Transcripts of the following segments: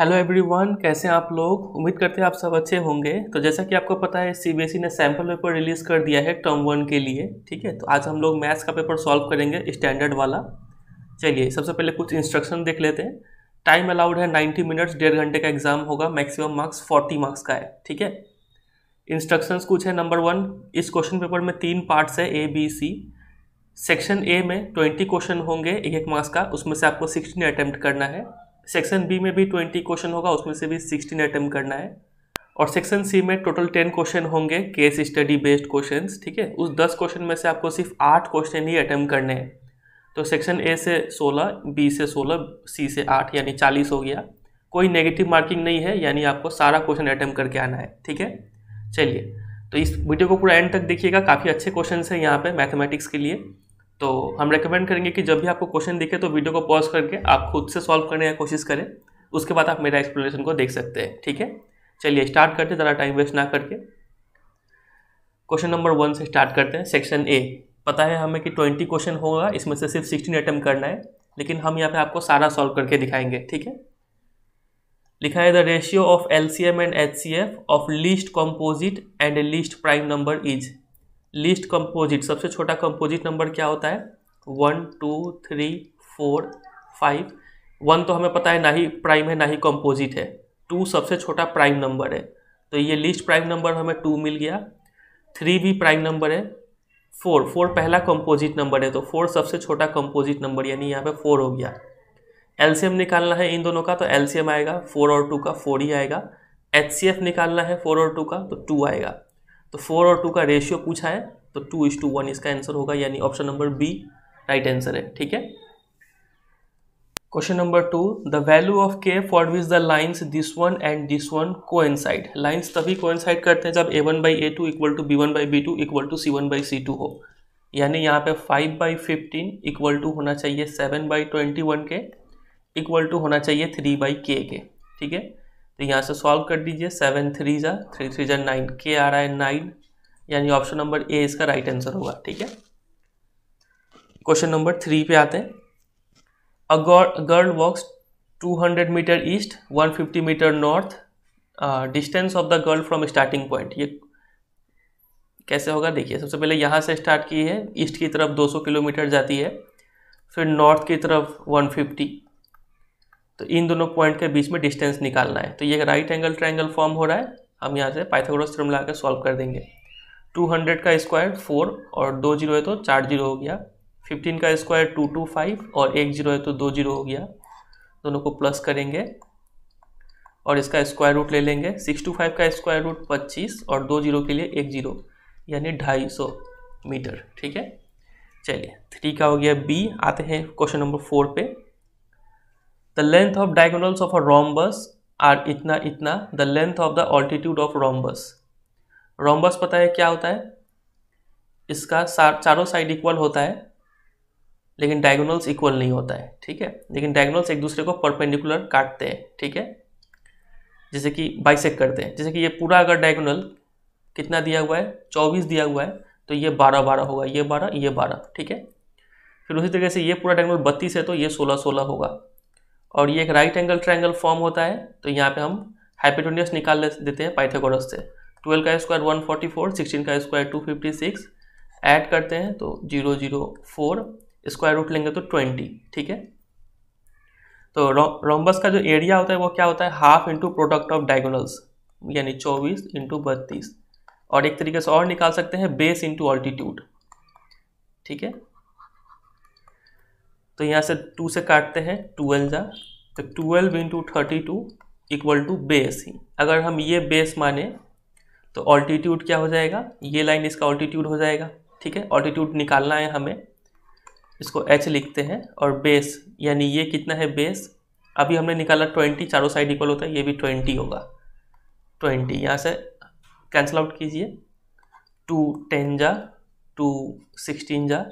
Hello everyone कैसे हैं आप लोग उम्मीद करते हैं आप सब अच्छे होंगे तो जैसा कि आपको पता है सीबीएसई e ने सैम्पल पेपर रिलीज़ कर दिया है टर्म वन के लिए ठीक है तो आज हम लोग मैथ्स का पेपर सॉल्व करेंगे स्टैंडर्ड वाला चलिए सबसे पहले कुछ इंस्ट्रक्शन देख लेते हैं टाइम अलाउड है नाइन्टी मिनट्स डेढ़ घंटे का एग्जाम होगा मैक्सिमम मार्क्स फोर्टी मार्क्स का है ठीक है इंस्ट्रक्शंस कुछ है नंबर वन इस क्वेश्चन पेपर में तीन पार्ट्स है A B C section A में ट्वेंटी क्वेश्चन होंगे एक एक मार्क्स का उसमें से आपको सिक्सटीन अटैम्प्ट करना है सेक्शन बी में भी ट्वेंटी क्वेश्चन होगा उसमें से भी सिक्सटीन अटैम्प्ट करना है और सेक्शन सी में टोटल टेन क्वेश्चन होंगे केस स्टडी बेस्ड क्वेश्चन ठीक है उस दस क्वेश्चन में से आपको सिर्फ आठ क्वेश्चन ही अटैम्प्ट करने हैं तो सेक्शन ए से सोलह बी से सोलह सी से आठ यानी चालीस हो गया कोई नेगेटिव मार्किंग नहीं है यानी आपको सारा क्वेश्चन अटैम्प्ट करके आना है ठीक है चलिए तो इस वीडियो को पूरा एंड तक देखिएगा काफ़ी अच्छे क्वेश्चन हैं यहाँ पे मैथमेटिक्स के लिए तो हम रेकमेंड करेंगे कि जब भी आपको क्वेश्चन दिखे तो वीडियो को पॉज करके आप खुद से सॉल्व करने की कोशिश करें उसके बाद आप मेरा एक्सप्लेनेशन को देख सकते हैं ठीक है चलिए स्टार्ट करते हैं ज़रा टाइम वेस्ट ना करके क्वेश्चन नंबर वन से स्टार्ट करते हैं सेक्शन ए पता है हमें कि ट्वेंटी क्वेश्चन होगा इसमें से सिर्फ सिक्सटीन अटैम्प्ट करना है लेकिन हम यहाँ पे आपको सारा सॉल्व करके दिखाएंगे ठीक है लिखा है the ratio of L C M and H C F of least composite and least prime number is least composite सबसे छोटा कंपोजिट नंबर क्या होता है one two three four five one तो हमें पता है ना ही प्राइम है ना ही कंपोजिट है टू सबसे छोटा प्राइम नंबर है तो ये लिस्ट प्राइम नंबर हमें टू मिल गया थ्री भी प्राइम नंबर है फोर फोर पहला कंपोजिट नंबर है तो फोर सबसे छोटा कंपोजिट नंबर यानी यहाँ पे फोर हो गया एलसीएम निकालना है इन दोनों का तो एलसीएम आएगा फोर और टू का फोर ही आएगा एचसीएफ निकालना है फोर और टू का तो टू आएगा तो फोर और टू का रेशियो पूछा है तो टू इज टू वन इसका आंसर होगा यानी option number B right answer है ठीक है question number two the value of k for which the lines this one and this one coincide lines तभी को करते हैं जब A one by A two equal to B one by B two equal to C one by C two हो यानी यहाँ पे five by fifteen equal to होना चाहिए सेवन बाई ट्वेंटी वन के इक्वल टू होना चाहिए थ्री बाई के के ठीक है तो यहाँ से सॉल्व कर दीजिए सेवन थ्री जा थ्री थ्री जा नाइन के आ रहा है नाइन यानी ऑप्शन नंबर ए इसका राइट आंसर होगा ठीक है क्वेश्चन नंबर थ्री पे आते हैं a girl walks 200 metre east 150 metre north distance of the girl from starting point ये कैसे होगा देखिए सबसे पहले यहाँ से स्टार्ट की है ईस्ट की तरफ 200 किलोमीटर जाती है फिर नॉर्थ की तरफ 150 तो इन दोनों पॉइंट के बीच में डिस्टेंस निकालना है तो ये राइट एंगल ट्राइंगल फॉर्म हो रहा है हम यहाँ से पाइथागोरस थ्योरम लगा के सॉल्व कर देंगे 200 का स्क्वायर फोर और दो जीरो है तो चार जीरो हो गया 15 का स्क्वायर टू टू फाइव और एक जीरो है तो दो जीरो हो गया दोनों को प्लस करेंगे और इसका स्क्वायर रूट ले लेंगे सिक्स टू फाइव का स्क्वायर रूट पच्चीस और दो जीरो के लिए एक जीरो यानी ढाई सौ मीटर ठीक है चलिए थ्री का हो गया बी आते हैं क्वेश्चन नंबर फोर पे the length of diagonals of a rhombus are इतना इतना the length of the altitude of rhombus rhombus पता है क्या होता है इसका चारों साइड इक्वल होता है लेकिन डायगोनल्स इक्वल नहीं होता है ठीक है लेकिन डायगोनल्स एक दूसरे को परपेंडिकुलर काटते हैं ठीक है जैसे कि बाइसेक करते हैं जैसे कि ये पूरा अगर डायगोनल कितना दिया हुआ है चौबीस दिया हुआ है तो ये बारह बारह होगा ये बारह ये बारह ठीक है फिर उसी तरीके से ये पूरा डायगोनल बत्तीस है तो ये सोलह सोलह होगा और ये एक राइट एंगल ट्राइंगल फॉर्म होता है तो यहाँ पे हम हाइपेटोनियस निकाल देते हैं पाइथागोरस से ट्वेल्व का square one forty four sixteen का square two fifty six add करते हैं तो zero zero four square root लेंगे तो ट्वेंटी ठीक है तो रोम्बस का जो एरिया होता है वो क्या होता है half into product of diagonals यानी चौबीस इंटू बत्तीस और एक तरीके से और निकाल सकते हैं बेस इंटू ऑल्टीट्यूड ठीक है तो यहाँ से टू से काटते हैं ट्वेल्व जा तो twelve into thirty two equal to base ही अगर हम ये बेस माने तो ऑल्टीट्यूड क्या हो जाएगा ये लाइन इसका ऑल्टीट्यूड हो जाएगा ठीक है ऑल्टीट्यूड निकालना है हमें इसको एच लिखते हैं और बेस यानी ये कितना है बेस अभी हमने निकाला ट्वेंटी चारों साइड इक्वल होता है ये भी ट्वेंटी होगा ट्वेंटी यहाँ से कैंसिल आउट कीजिए टू टेन जा टू सिक्सटीन जा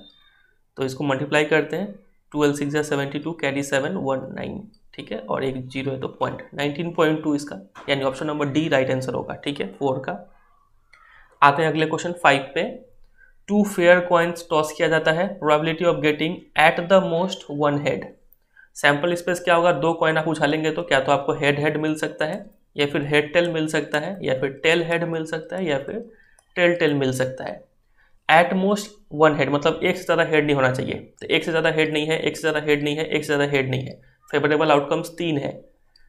तो इसको मल्टीप्लाई करते हैं ट्वेल्व सिक्स या सेवेंटी टू कैडी सेवन वन नाइन ठीक है और एक जीरो है तो पॉइंट नाइनटीन पॉइंट टू इसका यानी option number D right answer होगा ठीक है फोर का आते हैं अगले क्वेश्चन फाइव पे टू फेयर कॉइन्स टॉस किया जाता है probability of getting at the most one head sample space क्या होगा दो कॉइन आप उछालेंगे तो क्या तो आपको हेड हेड मिल सकता है या फिर हेड टेल मिल सकता है या फिर टेल हेड मिल सकता है या फिर टेल टेल मिल सकता है एट मोस्ट वन हेड मतलब एक से ज़्यादा हेड नहीं होना चाहिए तो एक से ज़्यादा हेड नहीं है एक से ज़्यादा हेड नहीं है एक से ज़्यादा हेड नहीं है फेवरेबल आउटकम्स तीन है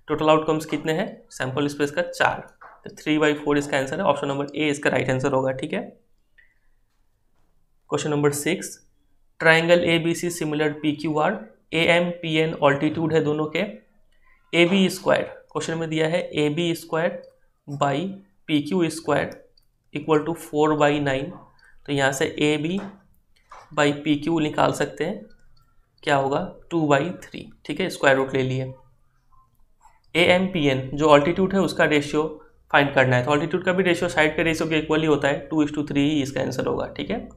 टोटल आउटकम्स कितने हैं सैम्पल स्पेस का चार तो थ्री बाई फोर इसका आंसर है ऑप्शन नंबर ए इसका राइट आंसर होगा ठीक है question number six triangle A B C similar P Q R A M P N altitude है दोनों के ए बी स्क्वायर क्वेश्चन में दिया है A B square by P Q square equal to four by nine तो यहाँ से A B by P Q निकाल सकते हैं क्या होगा टू बाई थ्री ठीक है स्क्वायर रूट ले लिए ए एम पी एन जो ऑल्टीट्यूड है उसका रेशियो फाइंड करना है तो ऑल्टीट्यूड का भी रेशियो साइड के रेशियो के इक्वल ही होता है टू इस टू थ्री ही इसका आंसर होगा ठीक है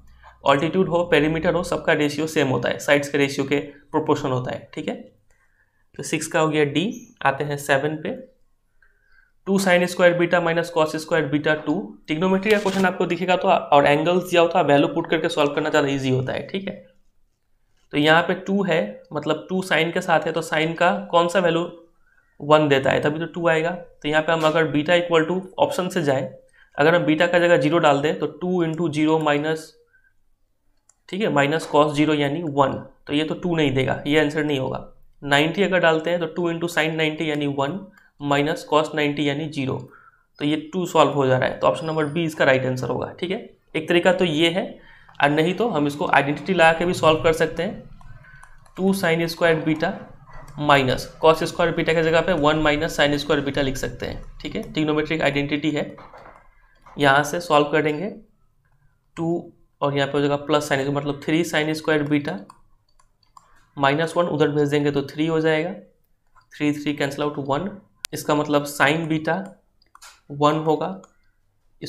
ऑल्टीट्यूड हो पेरीमीटर हो सबका रेशियो सेम होता है साइड्स के रेशियो के प्रोपोर्शन होता है ठीक है तो सिक्स का हो गया डी आते हैं सेवन पे two sign square beta minus cos square beta two trigonometry का क्वेश्चन आपको दिखेगा तो और एंगल्स दिया होता है वैल्यू पुट करके सॉल्व करना ज़्यादा ईजी होता है ठीक है तो यहाँ पे टू है मतलब टू साइन के साथ है तो साइन का कौन सा वैल्यू वन देता है तभी तो टू आएगा तो यहाँ पे हम अगर बीटा इक्वल टू ऑप्शन से जाएं अगर हम बीटा का जगह जीरो डाल दें तो टू इंटू जीरो माइनस ठीक है माइनस कॉस जीरो यानी वन तो ये तो टू नहीं देगा ये आंसर नहीं होगा नाइन्टी अगर डालते हैं तो टू इंटू साइन नाइन्टी यानी वन माइनस कॉस नाइन्टी यानी जीरो तो ये टू सॉल्व हो जा रहा है तो ऑप्शन नंबर बी इसका राइट आंसर होगा ठीक है एक तरीका तो ये है और नहीं तो हम इसको आइडेंटिटी लगा के भी सॉल्व कर सकते हैं two sign square beta minus cos square beta की जगह पे one minus sine square beta लिख सकते हैं ठीक है टिग्नोमेट्रिक आइडेंटिटी है यहाँ से सॉल्व करेंगे टू और यहाँ पे हो जाएगा प्लस साइन मतलब three sine square beta minus one उधर भेज देंगे तो थ्री हो जाएगा three three cancel out one इसका मतलब साइन बीटा वन होगा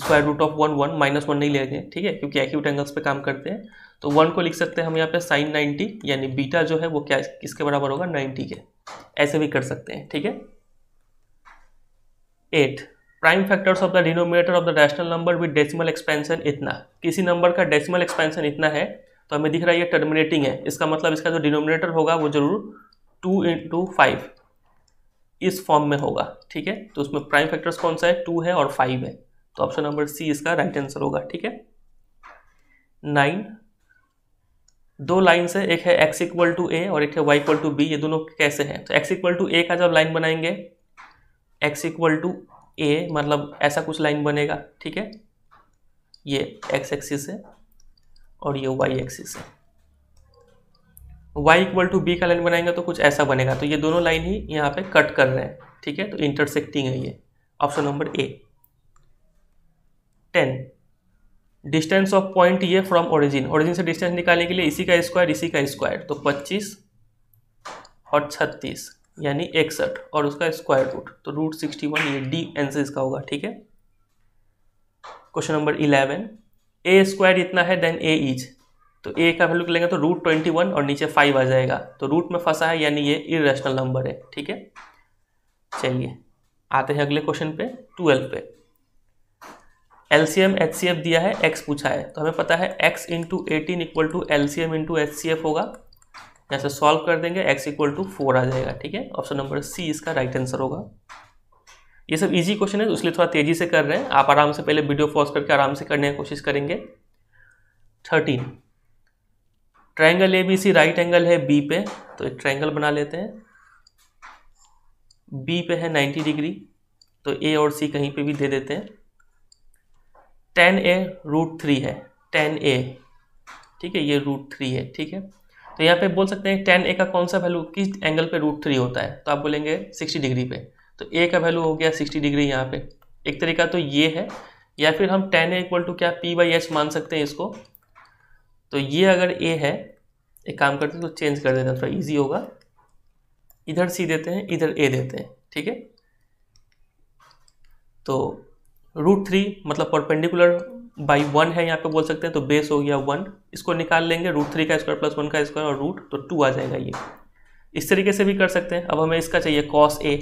square root of one one minus one नहीं लेंगे ठीक है क्योंकि एक्यूट एंगल्स पे काम करते हैं तो वन को लिख सकते हैं हम यहाँ पे साइन नाइन्टी यानी बीटा जो है वो क्या किसके बराबर होगा नाइन्टी के ऐसे भी कर सकते हैं ठीक है at prime factors of the denominator of the rational number with decimal expansion इतना किसी नंबर का डेसिमल एक्सपेंशन इतना है तो हमें दिख रहा है ये टर्मिनेटिंग है इसका मतलब इसका जो डिनोमिनेटर होगा वो जरूर टू इंटू फाइव इस फॉर्म में होगा ठीक है तो उसमें प्राइम फैक्टर्स कौन सा है टू है और फाइव है तो ऑप्शन नंबर सी इसका राइट आंसर होगा ठीक है नाइन दो लाइन्स है एक है एक्स इक्वल टू ए और एक है वाई इक्वल टू बी ये दोनों कैसे हैं तो एक्स इक्वल टू ए का जब लाइन बनाएंगे एक्स इक्वल टू ए मतलब ऐसा कुछ लाइन बनेगा ठीक है ये एक्स एक्सिस है और ये वाई एक्सिस है y इक्वल टू बी का लाइन बनाएंगे तो कुछ ऐसा बनेगा तो ये दोनों लाइन ही यहाँ पे कट कर रहे हैं ठीक है तो इंटरसेक्टिंग है ये option number A ten distance of point ये फ्रॉम ओरिजिन ओरिजिन से डिस्टेंस निकालने के लिए इसी का स्क्वायर इसी का स्क्वायर तो पच्चीस और छत्तीस यानी इकसठ और उसका स्क्वायर रूट तो रूट सिक्सटी वन ये डी एंसर इसका होगा ठीक है question number eleven A square इतना है देन ए इज तो ए का वैल्यू लेंगे तो रूट ट्वेंटी वन और नीचे फाइव आ जाएगा तो रूट में फंसा है यानी ये इरेशनल नंबर है ठीक है चलिए आते हैं अगले क्वेश्चन पे ट्वेल्व पे L C M H C F दिया है एक्स पूछा है तो हमें पता है X into eighteen equal to L C M into H C F होगा जैसे सॉल्व कर देंगे एक्स इक्वल टू फोर आ जाएगा ठीक है ऑप्शन नंबर सी इसका राइट आंसर होगा ये सब इजी क्वेश्चन है तो इसलिए थोड़ा तेजी से कर रहे हैं आप आराम से पहले वीडियो पॉज करके आराम से करने की कोशिश करेंगे thirteen triangle A B C right angle है बी पे तो एक ट्राइंगल बना लेते हैं बी पे है 90 डिग्री तो ए और सी कहीं पे भी दे देते हैं टेन ए रूट थ्री है टेन ए ठीक है ये रूट थ्री है ठीक है तो यहाँ पे बोल सकते हैं टेन ए का कौन सा वैल्यू किस एंगल पे रूट थ्री होता है तो आप बोलेंगे सिक्सटी डिग्री पे तो ए का वैल्यू हो गया सिक्सटी डिग्री यहाँ पे एक तरीका तो ये है या फिर हम टेन ए इक्वल टू क्या पी बाई एच मान सकते हैं इसको तो ये अगर ए है एक काम करते हैं तो चेंज कर देते हैं थोड़ा ईजी होगा इधर सी देते हैं इधर ए देते हैं ठीक है तो रूट थ्री मतलब परपेंडिकुलर बाई वन है यहाँ पे बोल सकते हैं तो बेस हो गया वन इसको निकाल लेंगे रूट थ्री का स्क्वायर प्लस वन का स्क्वायर और रूट तो टू आ जाएगा ये इस तरीके से भी कर सकते हैं अब हमें इसका चाहिए कॉस ए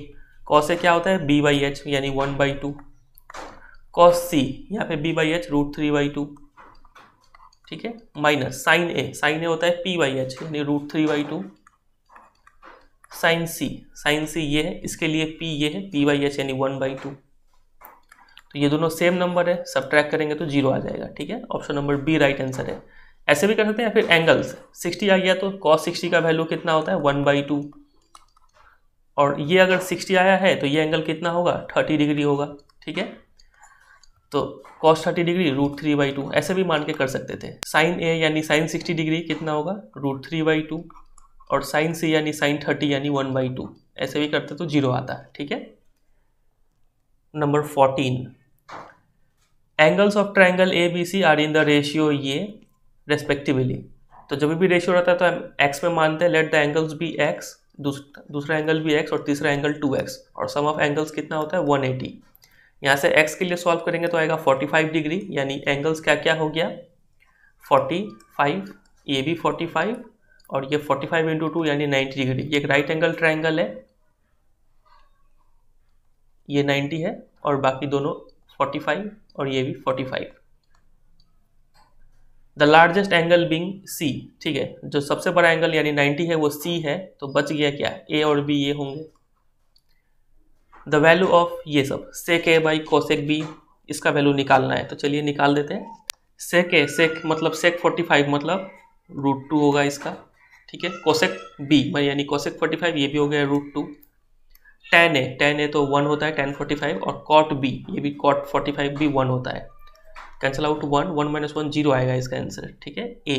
कॉस ए क्या होता है बी बाई एच यानी one by two cos C यहाँ पे B by H root three by two ठीक है minus sine A sine A होता है पी वाई एच यानी root three by two sine C sine C ये है इसके लिए पी ये है पी वाई एच यानी वन बाई टू तो ये दोनों सेम नंबर है सब ट्रैक करेंगे तो जीरो आ जाएगा ठीक है option number B right answer है ऐसे भी कर सकते हैं या फिर एंगल्स सिक्सटी आ गया तो कॉस सिक्सटी का वैल्यू कितना होता है वन बाई टू और ये अगर सिक्सटी आया है तो ये एंगल कितना होगा थर्टी डिग्री होगा ठीक है तो cos thirty degree root three by two ऐसे भी मान के कर सकते थे साइन ए यानी साइन सिक्सटी डिग्री कितना होगा रूट थ्री बाई टू और साइन सी यानी साइन थर्टी यानी वन बाई टू ऐसे भी करते तो जीरो आता है ठीक है number fourteen angles of triangle A B C are in the ratio ये रेस्पेक्टिवली तो जब भी रेशियो रहता है तो एक्स में मानते हैं let the angles be X दूसरा एंगल भी एक्स और तीसरा एंगल टू एक्स और सम ऑफ एंगल्स कितना होता है वन एटी यहाँ से x के लिए सॉल्व करेंगे तो आएगा 45 डिग्री यानी एंगल्स क्या क्या हो गया 45 ये भी 45 और ये 45 फाइव इंटू टू यानी 90 डिग्री ये एक राइट एंगल ट्राइंगल है ये 90 है और बाकी दोनों 45 और ये भी 45 the largest angle being C ठीक है जो सबसे बड़ा एंगल यानी 90 है वो सी है तो बच गया क्या ए और बी ये होंगे द वैल्यू ऑफ ये सब sec A by cosec B इसका वैल्यू निकालना है तो चलिए निकाल देते हैं सेक ए सेक मतलब सेक फोर्टी फाइव मतलब रूट टू होगा इसका ठीक है कोसेक बी यानी कोसेक फोर्टी फाइव ये भी हो गया root two tan A tan A तो वन होता है टेन फोर्टी फाइव और कॉट बी ये भी कॉट फोर्टी फाइव भी वन होता है cancel out one one minus one zero आएगा इसका आंसर ठीक है ए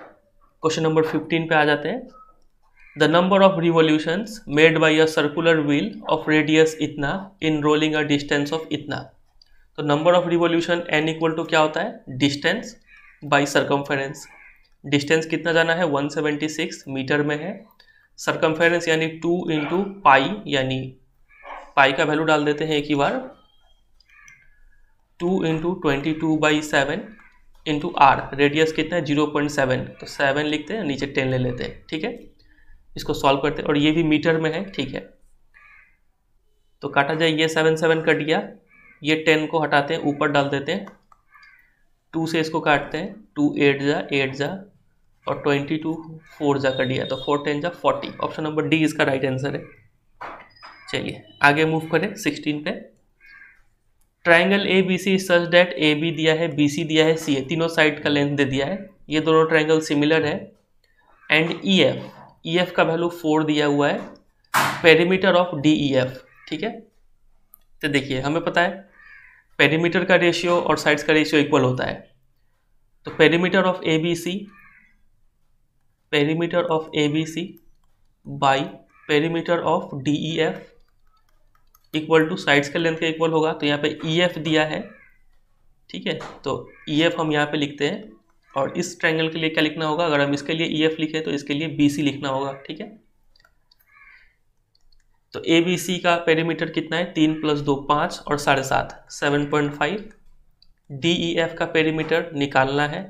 क्वेश्चन नंबर फिफ्टीन पे आ जाते हैं the number of revolutions made by a circular wheel of radius इतना in rolling a distance of इतना तो number of revolution n equal to क्या होता है distance by circumference distance कितना जाना है 176 मीटर में है circumference यानी 2 इंटू पाई यानी पाई का वैल्यू डाल देते हैं एक ही बार 2 into twenty two by seven into R radius कितना है जीरो पॉइंट सेवन तो सेवन लिखते हैं नीचे टेन ले लेते हैं ठीक है इसको सॉल्व करते हैं और ये भी मीटर में है ठीक है तो काटा जाए ये सेवन सेवन कट गया ये टेन को हटाते हैं ऊपर डाल देते हैं टू से इसको काटते हैं टू एट जा एट जा और ट्वेंटी टू फोर जा कट गया तो फोर टेन जा फोर्टी ऑप्शन नंबर डी इसका राइट आंसर है चलिए आगे मूव करें सिक्सटीन पे triangle A B C such that A B दिया है बी सी दिया है सी ए तीनों साइड का लेंथ दे दिया है ये दोनों ट्राइंगल सिमिलर है and E F E e F का वैल्यू फोर दिया हुआ है perimeter of D E F ठीक है तो देखिए हमें पता है पेरीमीटर का रेशियो और साइड्स का रेशियो इक्वल होता है तो perimeter of A B C perimeter of A B C by perimeter of D E F equal to sides का लेंथ का इक्वल होगा तो यहाँ पे ई e एफ दिया है ठीक है तो ई e एफ हम यहाँ पे लिखते हैं और इस ट्रायंगल के लिए क्या लिखना होगा अगर हम इसके लिए ई e एफ लिखे तो इसके लिए बी सी लिखना होगा ठीक है तो ए बी सी का पेरीमीटर कितना है तीन प्लस दो पाँच और साढ़े सात seven point five D E F का पेरीमीटर निकालना है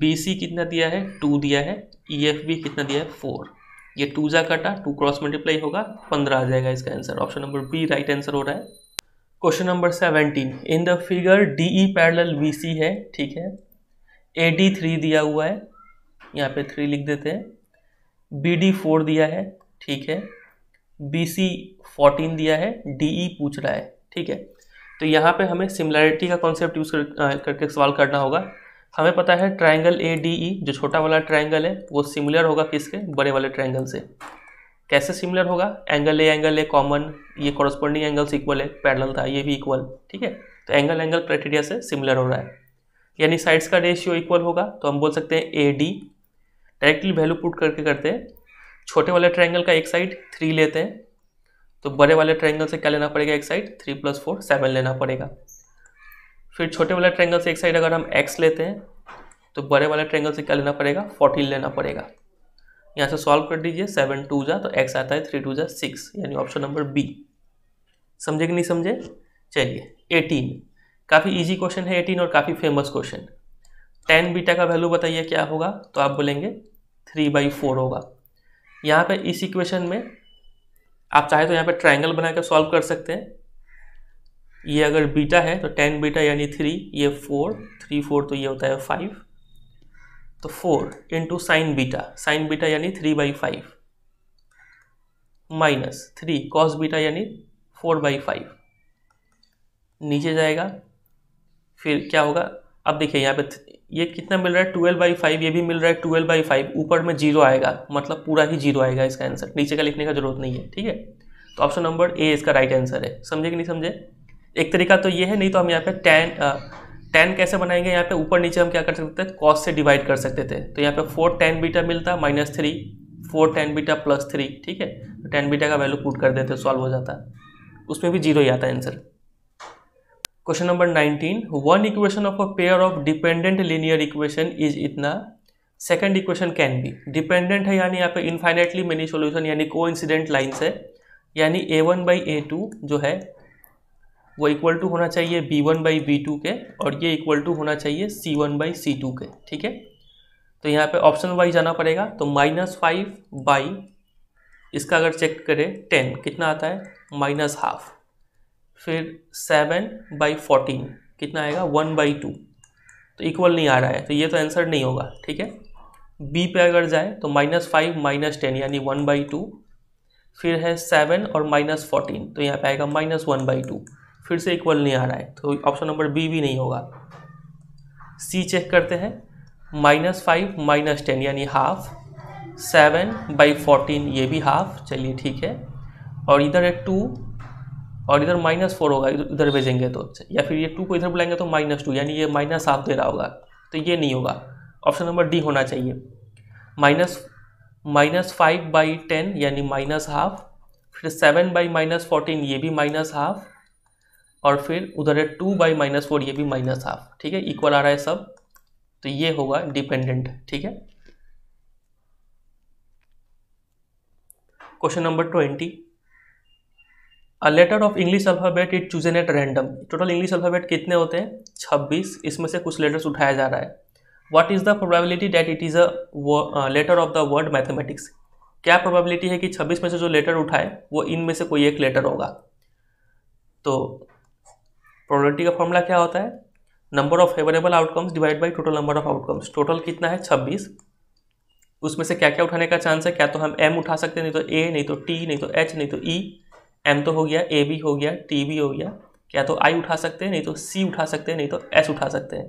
बी सी कितना दिया है टू दिया है ई एफ बी कितना दिया है फोर ये टू जा कटा टू क्रॉस मल्टीप्लाई होगा पंद्रह आ जाएगा इसका answer option number B right answer हो रहा है question number seventeen in the figure D E parallel B C है ठीक है ए डी थ्री दिया हुआ है यहाँ पे थ्री लिख देते हैं बी डी फोर दिया है ठीक है बी सी फोर्टीन दिया है डी ई e पूछ रहा है ठीक है तो यहाँ पे हमें सिमिलैरिटी का कॉन्सेप्ट यूज़ कर, करके सवाल करना होगा हमें पता है ट्राइंगल ए डी ई जो छोटा वाला ट्राइंगल है वो सिमिलर होगा किसके बड़े वाले ट्राइंगल से कैसे सिमिलर होगा angle A angle A common ये कॉरस्पॉन्डिंग एंगल्स इक्वल है पैरेलल था ये भी इक्वल ठीक है तो एंगल एंगल क्राइटेरिया से सिमिलर हो रहा है यानी साइड्स का रेशियो इक्वल होगा तो हम बोल सकते हैं A D directly value put करके करते हैं छोटे वाले ट्रायंगल का एक साइड थ्री लेते हैं तो बड़े वाले ट्रायंगल से क्या लेना पड़ेगा एक side three plus four seven लेना पड़ेगा फिर छोटे वाले ट्रायंगल से एक साइड अगर हम एक्स लेते हैं तो बड़े वाले ट्रायंगल से क्या लेना पड़ेगा फोर्टीन लेना पड़ेगा यहाँ से सॉल्व कर दीजिए सेवन टू जा तो एक्स आता है थ्री टू जा सिक्स यानी ऑप्शन नंबर बी समझे कि नहीं समझे चलिए एटीन काफ़ी इजी क्वेश्चन है एटीन और काफ़ी फेमस क्वेश्चन टेन बीटा का वैल्यू बताइए क्या होगा तो आप बोलेंगे थ्री बाई फोर होगा यहाँ पे इस इक्वेशन में आप चाहे तो यहाँ पे ट्राइंगल बनाकर सॉल्व कर सकते हैं ये अगर बीटा है तो टेन बीटा यानी थ्री ये फोर थ्री फोर तो ये होता है फाइव तो four into sine beta sine beta यानी three by five minus three cos beta यानी फोर बाई फाइव नीचे जाएगा फिर क्या होगा अब देखिए यहाँ पे ये कितना मिल रहा है ट्वेल्व बाई फाइव ये भी मिल रहा है ट्वेल्व बाई फाइव ऊपर में जीरो आएगा मतलब पूरा ही जीरो आएगा इसका आंसर नीचे का लिखने का जरूरत नहीं है ठीक है तो ऑप्शन नंबर ए इसका राइट आंसर है समझे कि नहीं समझे एक तरीका तो ये है नहीं तो हम यहाँ पे टेन टेन कैसे बनाएंगे यहाँ पे ऊपर नीचे हम क्या कर सकते थे कॉस से डिवाइड कर सकते थे तो यहाँ पे फोर टेन बीटा मिलता minus three four tan beta plus three ठीक है टेन तो बीटा का वैल्यू पुट कर देते सॉल्व हो जाता उसमें भी जीरो ही आता है answer question number nineteen one equation of a pair of dependent linear equation is इतना second equation can be dependent है यानी यहाँ पे इन्फाइनेटली मेनी सोल्यूशन यानी को इंसिडेंट लाइन्स है यानी A one by A two जो है वो इक्वल टू होना चाहिए B one by B two के और ये इक्वल टू होना चाहिए C one by C two के ठीक है तो यहाँ पे ऑप्शन वाई जाना पड़ेगा तो माइनस फाइव बाई इसका अगर चेक करें टेन कितना आता है माइनस हाफ फिर सेवन बाई फोर्टीन कितना आएगा वन बाई टू तो इक्वल नहीं आ रहा है तो ये तो आंसर नहीं होगा ठीक है बी पे अगर जाए तो माइनस फाइव माइनस टेन यानी वन बाई टू फिर है सेवन और माइनस फोर्टीन तो यहाँ पे आएगा माइनस वन बाई टू फिर से इक्वल नहीं आ रहा है तो ऑप्शन नंबर बी भी नहीं होगा सी चेक करते हैं माइनस फाइव माइनस टेन यानी हाफ सेवन बाई फोर्टीन ये भी हाफ चलिए ठीक है और इधर है टू और इधर माइनस फोर होगा इधर भेजेंगे तो अच्छा। या फिर ये टू को इधर बुलाएंगे तो माइनस टू यानी ये माइनस हाफ दे रहा होगा तो ये नहीं होगा ऑप्शन नंबर डी होना चाहिए minus minus five by ten यानी माइनस हाफ फिर सेवन बाई माइनस फोर्टीन ये भी माइनस हाफ और फिर उधर है टू बाई माइनस फोर ये भी माइनस हाफ ठीक है इक्वल आ रहा है सब तो ये होगा डिपेंडेंट ठीक है question number twenty a letter of English alphabet it chosen at random total English alphabet कितने होते हैं छब्बीस इसमें से कुछ लेटर्स उठाया जा रहा है what is the probability that it is a letter of the word mathematics क्या प्रोबेबिलिटी है कि छब्बीस में से जो लेटर उठाए वो इनमें से कोई एक लेटर होगा तो प्रोबेबिलिटी का फॉर्मूला क्या होता है number of favourable outcomes divide by total number of outcomes total कितना है छब्बीस उसमें से क्या क्या उठाने का चांस है क्या तो हम एम उठा सकते हैं नहीं तो ए नहीं तो टी नहीं तो एच नहीं तो ई e, एम तो हो गया ए बी हो गया टी बी हो गया क्या तो आई उठा सकते हैं नहीं तो सी उठा सकते हैं नहीं तो एस उठा सकते हैं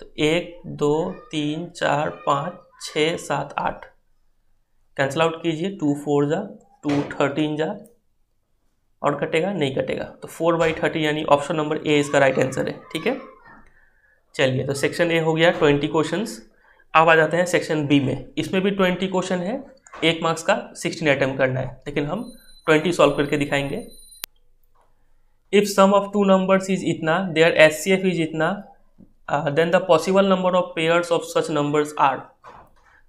तो एक दो तीन चार पाँच छः सात आठ कैंसिल आउट कीजिए टू फोर जा टू थर्टीन जा और कटेगा नहीं कटेगा तो फोर बाई थर्टी यानी ऑप्शन नंबर ए इसका राइट आंसर है ठीक है चलिए तो सेक्शन ए हो गया ट्वेंटी क्वेश्चन अब आ जाते हैं सेक्शन बी में इसमें भी ट्वेंटी क्वेश्चन है एक मार्क्स का सिक्सटीन अटैम्प्ट करना है लेकिन हम ट्वेंटी सॉल्व करके दिखाएंगे if sum of two numbers is इतना their S C F is इतना then the possible number of pairs of such numbers are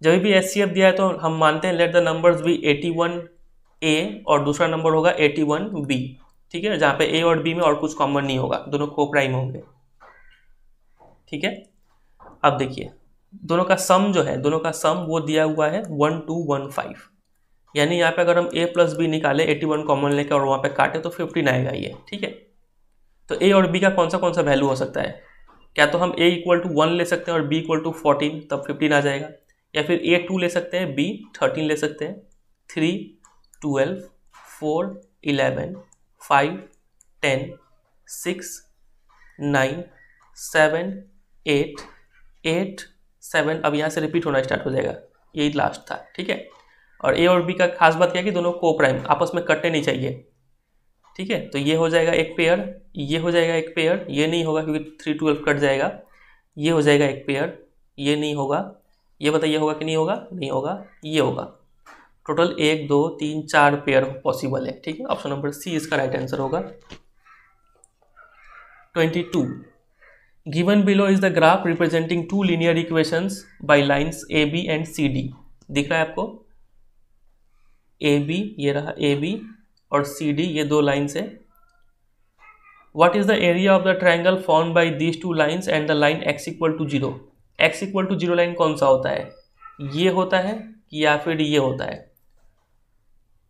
जब भी एस सी एफ दिया है तो हम मानते हैं let the numbers be eighty one A और दूसरा नंबर होगा एटी वन बी ठीक है जहाँ पे ए और बी में और कुछ कॉमन नहीं होगा दोनों को प्राइम होंगे ठीक है अब देखिए दोनों का सम जो है दोनों का सम वो दिया हुआ है वन टू वन फाइव यानी यहाँ पे अगर हम ए प्लस बी निकाले एटी वन कॉमन लेकर और वहाँ पे काटे तो फिफ्टीन आएगा ये ठीक है तो ए और बी का कौन सा कौन सा वैल्यू हो सकता है क्या तो हम ए इक्वल टू वन ले सकते हैं और बी इक्वल टू फोर्टीन तब फिफ्टीन आ जाएगा या फिर ए टू ले सकते हैं बी थर्टीन ले सकते हैं three twelve four eleven five ten six nine seven eight eight seven अब यहाँ से रिपीट होना स्टार्ट हो जाएगा यही लास्ट था ठीक है और ए और बी का खास बात क्या है कि दोनों को प्राइम आपस में कटने नहीं चाहिए ठीक है तो ये हो जाएगा एक पेयर ये हो जाएगा एक पेयर ये नहीं होगा क्योंकि थ्री ट्वेल्व कट जाएगा ये हो जाएगा एक पेयर ये नहीं होगा ये बताइए होगा कि नहीं होगा नहीं होगा ये होगा टोटल एक दो तीन चार पेयर पॉसिबल है ठीक है ऑप्शन नंबर सी इसका राइट आंसर होगा twenty two given below is the graph representing two linear equations by lines A B and C D दिख रहा है आपको ए बी ये रहा ए बी और सी डी ये दो लाइन्स है what is the area of the triangle form by these two lines and the line x equal to zero x equal to zero line कौन सा होता है ये होता है या फिर ये होता है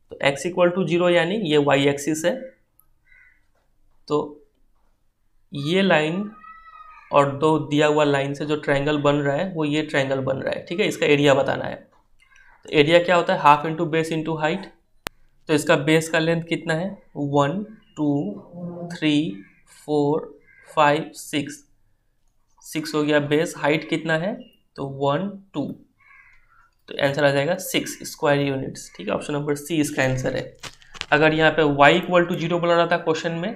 तो एक्स इक्वल टू जीरो यानी ये वाई एक्सिस है तो ये लाइन और दो दिया हुआ लाइन से जो ट्राइंगल बन रहा है वो ये ट्राइंगल बन रहा है ठीक है इसका एरिया बताना है एरिया क्या होता है half into base into height तो इसका बेस का लेंथ कितना है one two three four five six six हो गया बेस हाइट कितना है तो वन टू तो आंसर आ जाएगा सिक्स स्क्वायर यूनिट्स ठीक है ऑप्शन नंबर सी इसका आंसर है अगर यहाँ पे y इक्वल टू जीरो बोला रहा था क्वेश्चन में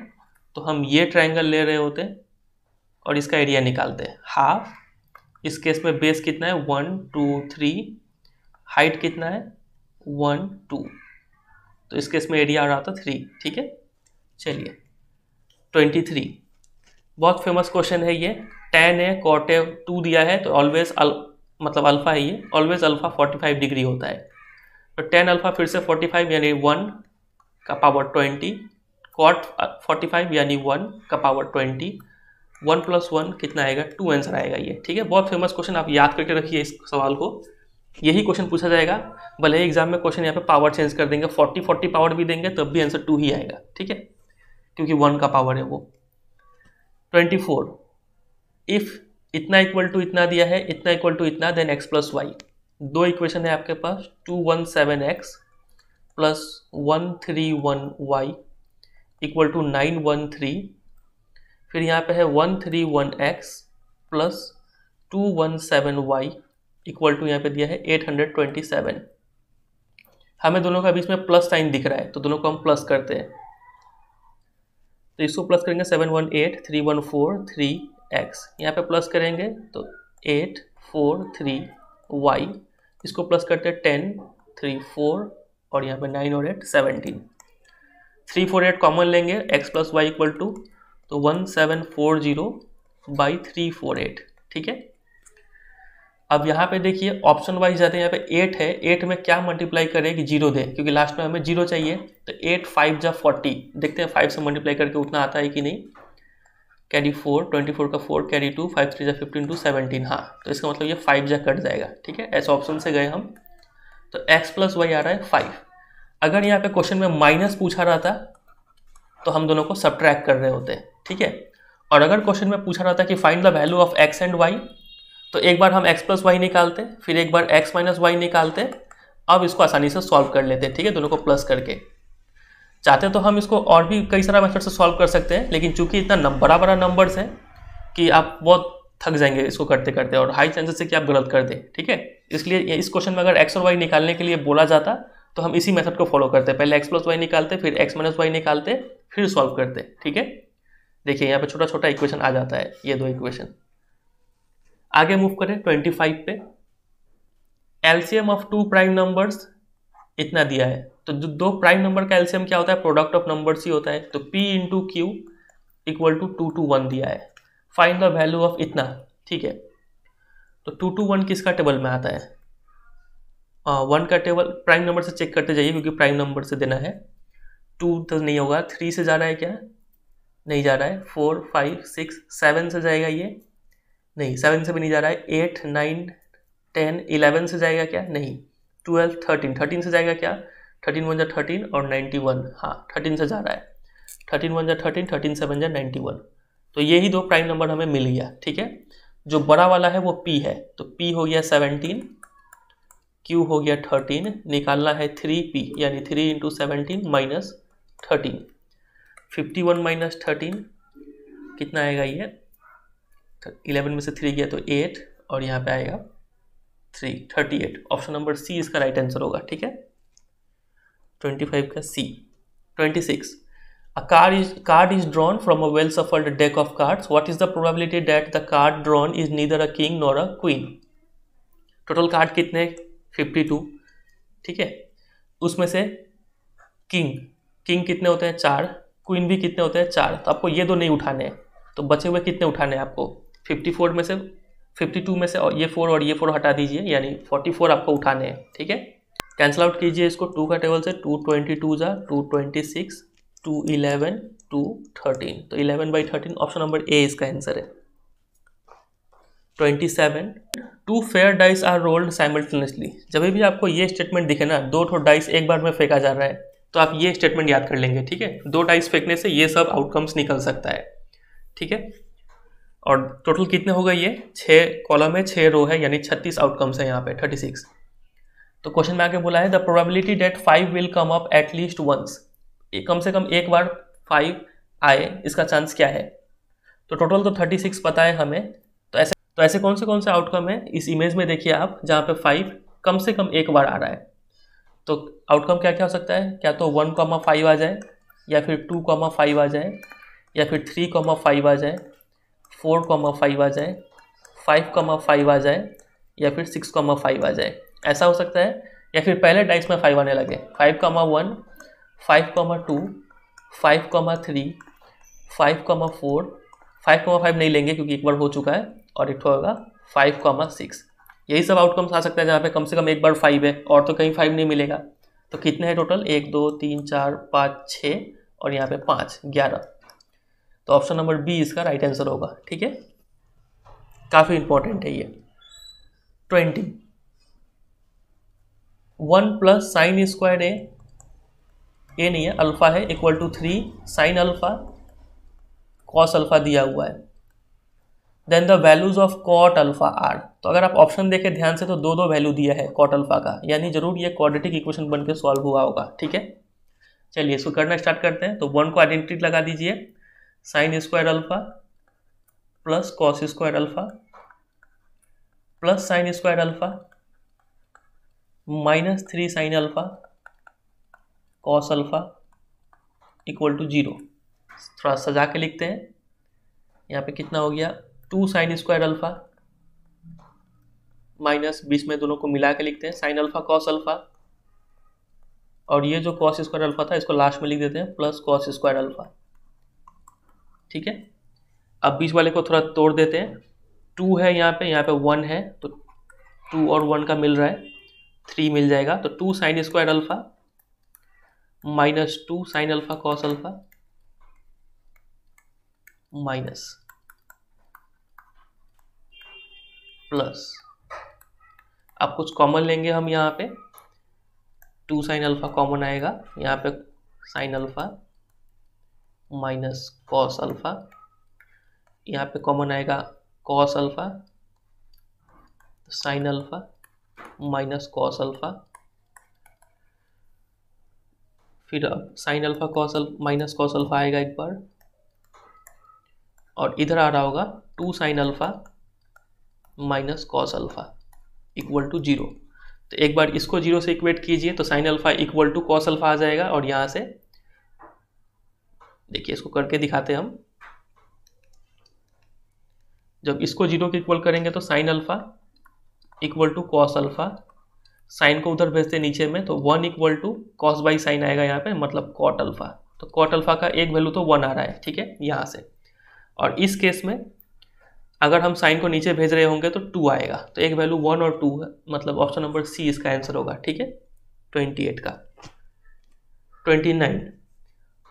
तो हम ये ट्राइंगल ले रहे होते और इसका एरिया निकालते हाफ इस केस में बेस कितना है वन टू थ्री हाइट कितना है वन टू तो इस केस में एरिया आ रहा था थ्री ठीक है चलिए ट्वेंटी थ्री बहुत फेमस क्वेश्चन है ये टेन है कॉट है टू दिया है तो ऑलवेज अल मतलब अल्फ़ा है ये always alpha forty five degree होता है तो टेन अल्फ़ा फिर से फोर्टी फाइव यानी वन का power twenty cot forty five यानी वन का power twenty one plus one कितना आएगा टू आंसर आएगा ये ठीक है बहुत फेमस क्वेश्चन आप याद करके रखिए इस सवाल को यही क्वेश्चन पूछा जाएगा भले ही एग्जाम में क्वेश्चन यहाँ पे पावर चेंज कर देंगे फोर्टी फोर्टी पावर भी देंगे तब भी आंसर टू ही आएगा ठीक है क्योंकि वन का पावर है वो ट्वेंटी फोर इफ इतना इक्वल टू इतना दिया है इतना इक्वल टू इतना देन एक्स प्लस वाई दो इक्वेशन है आपके पास two one seven x plus one three one y equal to nine one three फिर यहाँ पे है one three one x plus two one seven y equal to यहाँ पे दिया है 827 हमें दोनों का बीच में प्लस साइन दिख रहा है तो दोनों को हम प्लस करते हैं तो इसको प्लस करेंगे seven one eight three one four three x यहाँ पे प्लस करेंगे तो एट फोर थ्री वाई इसको प्लस करते हैं टेन थ्री फोर और यहाँ पे नाइन और eight seventeen three four eight common लेंगे x plus Y equal to तो one seven four zero by three four eight ठीक है अब यहाँ पे देखिए ऑप्शन वाइज जाते हैं यहाँ पे एट है एट में क्या मल्टीप्लाई करें कि जीरो दे क्योंकि लास्ट में हमें जीरो चाहिए तो एट फाइव जा फोर्टी देखते हैं फाइव से मल्टीप्लाई करके उतना आता है कि नहीं कैरी फोर ट्वेंटी फोर का four carry two five three जा फिफ्टीन टू सेवनटीन हाँ तो इसका मतलब ये फाइव जा कट जाएगा ठीक है ऐसे ऑप्शन से गए हम तो एक्स प्लस वाई आ रहा है फाइव अगर यहाँ पे क्वेश्चन में माइनस पूछा रहा था तो हम दोनों को सब्ट्रैक्ट कर रहे होते ठीक है और अगर क्वेश्चन में पूछा रहा था कि find the value of x and y तो एक बार हम x प्लस वाई निकालते फिर एक बार x माइनस वाई निकालते अब इसको आसानी से सॉल्व कर लेते हैं ठीक है दोनों को प्लस करके चाहते तो हम इसको और भी कई सारा मेथड से सॉल्व कर सकते हैं लेकिन चूंकि इतना नम, बड़ा बड़ा नंबर्स है कि आप बहुत थक जाएंगे इसको करते करते और हाई चांसेस है कि आप गलत कर दें ठीक है इसलिए इस क्वेश्चन में अगर एक्स और वाई निकालने के लिए बोला जाता तो हम इसी मेथड को फॉलो करते पहले एक्स प्लस वाई निकालते फिर एक्स माइनस वाई निकालते फिर सॉल्व करते ठीक है देखिए यहाँ पर छोटा छोटा इक्वेशन आ जाता है ये दो इक्वेशन आगे मूव करें 25 पे LCM of two prime numbers इतना दिया है तो दो प्राइम नंबर का एल्सियम क्या होता है प्रोडक्ट ऑफ नंबर्स ही होता है तो इन into q equal to two two one दिया है फाइन द वैल्यू ऑफ इतना ठीक है तो टू टू वन किसका टेबल में आता है वन का टेबल प्राइम नंबर से चेक करते जाइए क्योंकि प्राइम नंबर से देना है टू तो नहीं होगा थ्री से जा रहा है क्या नहीं जा रहा है फोर फाइव सिक्स सेवन से जाएगा ये नहीं सेवन से भी नहीं जा रहा है एट नाइन टेन इलेवन से जाएगा क्या नहीं ट्वेल्व थर्टीन थर्टीन से जाएगा क्या थर्टीन वन जा थर्टीन और नाइन्टी वन हाँ थर्टीन से जा रहा है थर्टीन वन जा थर्टीन थर्टीन सेवन जा नाइन्टी वन तो ये ही दो प्राइम नंबर हमें मिल गया ठीक है जो बड़ा वाला है वो पी है तो पी हो गया सेवनटीन क्यू हो गया थर्टीन निकालना है थ्री पी यानी three into seventeen minus thirteen fifty one minus thirteen कितना आएगा ये तो इलेवन में से थ्री गया तो एट और यहाँ पे आएगा three thirty eight option number C इसका राइट आंसर होगा ठीक है ट्वेंटी फाइव का C twenty six a card is card is drawn from a well shuffled deck of cards what is the probability that the card drawn is neither a king nor a queen total card कितने fifty two ठीक है उसमें से king king कितने होते हैं चार queen भी कितने होते हैं चार तो आपको ये दो नहीं उठाने हैं तो बचे हुए कितने उठाने हैं आपको फिफ्टी फोर में से फिफ्टी टू में से ये फोर और ये फोर हटा दीजिए यानी फोर्टी फोर आपको उठाने हैं ठीक है कैंसिल आउट कीजिए इसको टू का टेबल से टू ट्वेंटी टू जा two twenty six two eleven two thirteen तो eleven by thirteen option number A इसका आंसर है twenty seven two fair dice are rolled simultaneously जब भी आपको ये स्टेटमेंट दिखे ना दो ठो डाइस एक बार में फेंका जा रहा है तो आप ये स्टेटमेंट याद कर लेंगे ठीक है दो डाइस फेंकने से ये सब आउटकम्स निकल सकता है ठीक है और टोटल कितने हो गए ये छः कॉलम है छः रो है यानी छत्तीस आउटकम्स है यहाँ पे थर्टी सिक्स तो क्वेश्चन में आके बोला है the probability that five will come up at least once कम से कम एक बार फाइव आए इसका चांस क्या है तो टोटल तो थर्टी सिक्स पता है हमें तो ऐसे तो ऐसे कौन से कौन से आउटकम है इस इमेज में देखिए आप जहाँ पे फाइव कम से कम एक बार आ रहा है तो आउटकम क्या क्या हो सकता है क्या तो वन कॉमा फाइव आ जाए या फिर टू कॉमा फाइव आ जाए या फिर थ्री कॉमा फाइव आ जाए फोर कॉमा फाइव आ जाए फाइव कॉमा फाइव आ जाए या फिर सिक्स कॉमा फाइव आ जाए ऐसा हो सकता है या फिर पहले डाइस में फाइव आने लगे five comma one five comma two five comma three five comma four five comma five नहीं लेंगे क्योंकि एक बार हो चुका है और एक होगा फाइव कॉमा सिक्स यही सब आउटकम्स आ सकता है जहाँ पे कम से कम एक बार फाइव है और तो कहीं फाइव नहीं मिलेगा तो कितने हैं टोटल एक दो तीन चार पाँच छः और यहाँ पे पाँच ग्यारह तो ऑप्शन नंबर बी इसका राइट आंसर होगा ठीक है काफ़ी इंपॉर्टेंट है ये twenty one plus sine square A A नहीं है अल्फ़ा है equal to three sine alpha cos alpha दिया हुआ है then the values of cot alpha are तो अगर आप ऑप्शन देखें ध्यान से तो दो दो वैल्यू दिया है कॉट अल्फ़ा का यानी जरूर ये क्वाड्रेटिक इक्वेशन बनकर सॉल्व हुआ होगा ठीक है चलिए इसको करना स्टार्ट करते हैं तो वन को आइडेंटिटी लगा दीजिए sine square alpha plus cos square alpha plus sine square alpha minus three sine alpha cos alpha equal to zero थोड़ा सजा के लिखते हैं यहाँ पे कितना हो गया two sign square alpha minus बीस में दोनों को मिला के लिखते हैं साइन अल्फा कॉस अल्फा और ये जो कॉस स्क्वायर अल्फा था इसको लास्ट में लिख देते हैं प्लस कॉस स्क्वायर अल्फा ठीक है अब बीच वाले को थोड़ा तोड़ देते हैं टू है यहाँ पे यहाँ पे वन है तो टू और वन का मिल रहा है थ्री मिल जाएगा तो two sign square alpha minus two sine alpha cos alpha minus plus अब कुछ कॉमन लेंगे हम यहाँ पे टू साइन अल्फ़ा कॉमन आएगा यहाँ पे sine alpha minus cos alpha यहाँ पे कॉमन आएगा cos alpha sine alpha minus cos alpha फिर अब sine alpha cos alpha minus cos alpha आएगा एक बार और इधर आ रहा होगा two sine alpha minus cos alpha equal to zero तो एक बार इसको जीरो से इक्वेट कीजिए तो sine alpha equal to cos alpha आ जाएगा और यहाँ से देखिए इसको करके दिखाते हैं हम जब इसको जीरो के इक्वल करेंगे तो sine alpha equal to cos alpha sine को उधर भेजते नीचे में तो one equal to cos by sine आएगा यहाँ पे मतलब कॉट अल्फ़ा तो कॉट अल्फ़ा का एक वैल्यू तो वन आ रहा है ठीक है यहाँ से और इस केस में अगर हम साइन को नीचे भेज रहे होंगे तो टू आएगा तो एक वैल्यू वन और टू है मतलब ऑप्शन नंबर सी इसका आंसर होगा ठीक है ट्वेंटी एट का twenty nine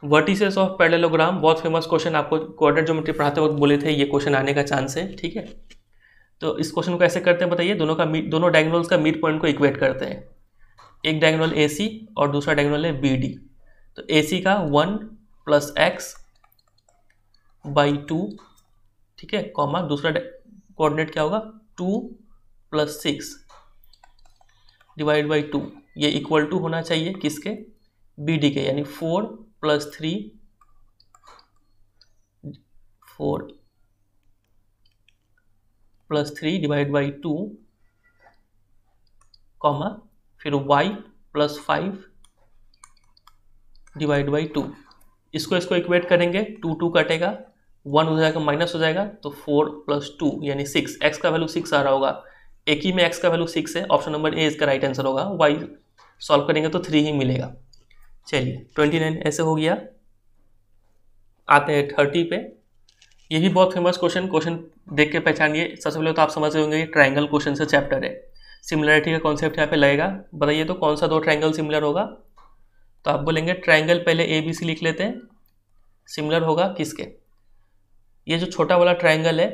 vertices of parallelogram बहुत फेमस क्वेश्चन आपको क्वाड्रेंट ज्योमेट्री पढ़ाते वक्त बोले थे ये क्वेश्चन आने का चांस है ठीक है तो इस क्वेश्चन को कैसे करते हैं बताइए दोनों का दोनों डायगोनल्स का मिड पॉइंट को इक्वेट करते हैं एक डायगोनल ए सी और दूसरा डायगोनल है बी डी तो ए सी का one plus x by two ठीक है कॉमा दूसरा कोऑर्डिनेट क्या होगा two plus six divide by two ये इक्वल टू होना चाहिए किसके बी डी के यानी four plus three four plus three divide by two comma फिर y plus five divide by two इसको इसको इक्वेट करेंगे टू टू कटेगा वन हो जाएगा माइनस हो जाएगा तो फोर प्लस टू यानी सिक्स एक्स का वैल्यू सिक्स आ रहा होगा एक ही में एक्स का वैल्यू सिक्स है ऑप्शन नंबर ए इसका राइट आंसर होगा वाई सॉल्व करेंगे तो थ्री ही मिलेगा चलिए ट्वेंटी नाइन ऐसे हो गया आते हैं थर्टी पे ये भी बहुत फेमस क्वेश्चन क्वेश्चन देख के पहचानिए सबसे पहले तो आप समझ रहे होंगे ट्राइंगल क्वेश्चन से चैप्टर है सिमिलरिटी का कॉन्सेप्ट यहाँ पे लगेगा बताइए तो कौन सा दो ट्राइंगल सिमिलर होगा तो आप बोलेंगे ट्राइंगल पहले ए बी सी लिख लेते हैं सिमिलर होगा किसके ये जो छोटा वाला ट्राइंगल है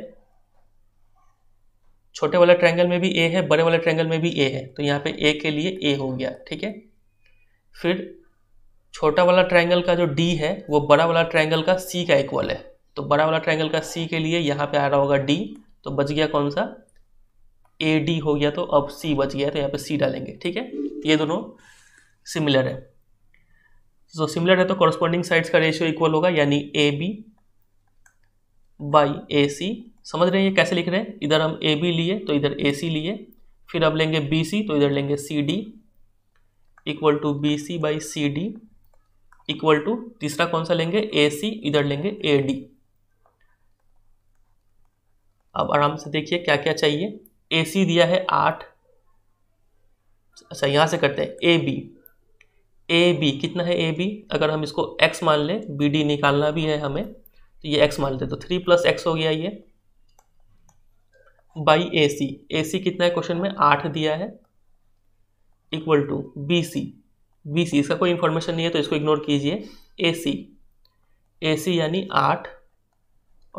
छोटे वाला ट्राइंगल में भी ए है बड़े वाले ट्राइंगल में भी ए है तो यहाँ पे ए के लिए ए हो गया ठीक है फिर छोटा वाला ट्राइंगल का जो डी है वो बड़ा वाला ट्राइंगल का सी का इक्वल है तो बड़ा वाला ट्राइंगल का सी के लिए यहाँ पे आ रहा होगा डी तो बच गया कौन सा ए डी हो गया तो अब सी बच गया तो यहाँ पे सी डालेंगे ठीक है ये दोनों सिमिलर है जो सिमिलर है तो कॉरस्पॉन्डिंग साइड्स का रेशियो इक्वल होगा यानी ए बी बाई ए सी समझ रहे हैं ये कैसे लिख रहे हैं इधर हम ए बी लिए तो इधर ए सी लिए फिर अब लेंगे बी सी तो इधर लेंगे C D equal to B C by C D equal to तीसरा कौन सा लेंगे ए सी इधर लेंगे ए डी अब आराम से देखिए क्या क्या चाहिए ए सी दिया है आठ अच्छा यहाँ से करते हैं ए बी ए बी कितना है ए बी अगर हम इसको एक्स मान लें बी डी निकालना भी है हमें तो ये एक्स मान लेते तो थ्री प्लस एक्स हो गया ये बाई ए सी ए सी कितना है क्वेश्चन में आठ दिया है equal to B C B C इसका कोई इन्फॉर्मेशन नहीं है तो इसको इग्नोर कीजिए ए सी ए सी यानी आठ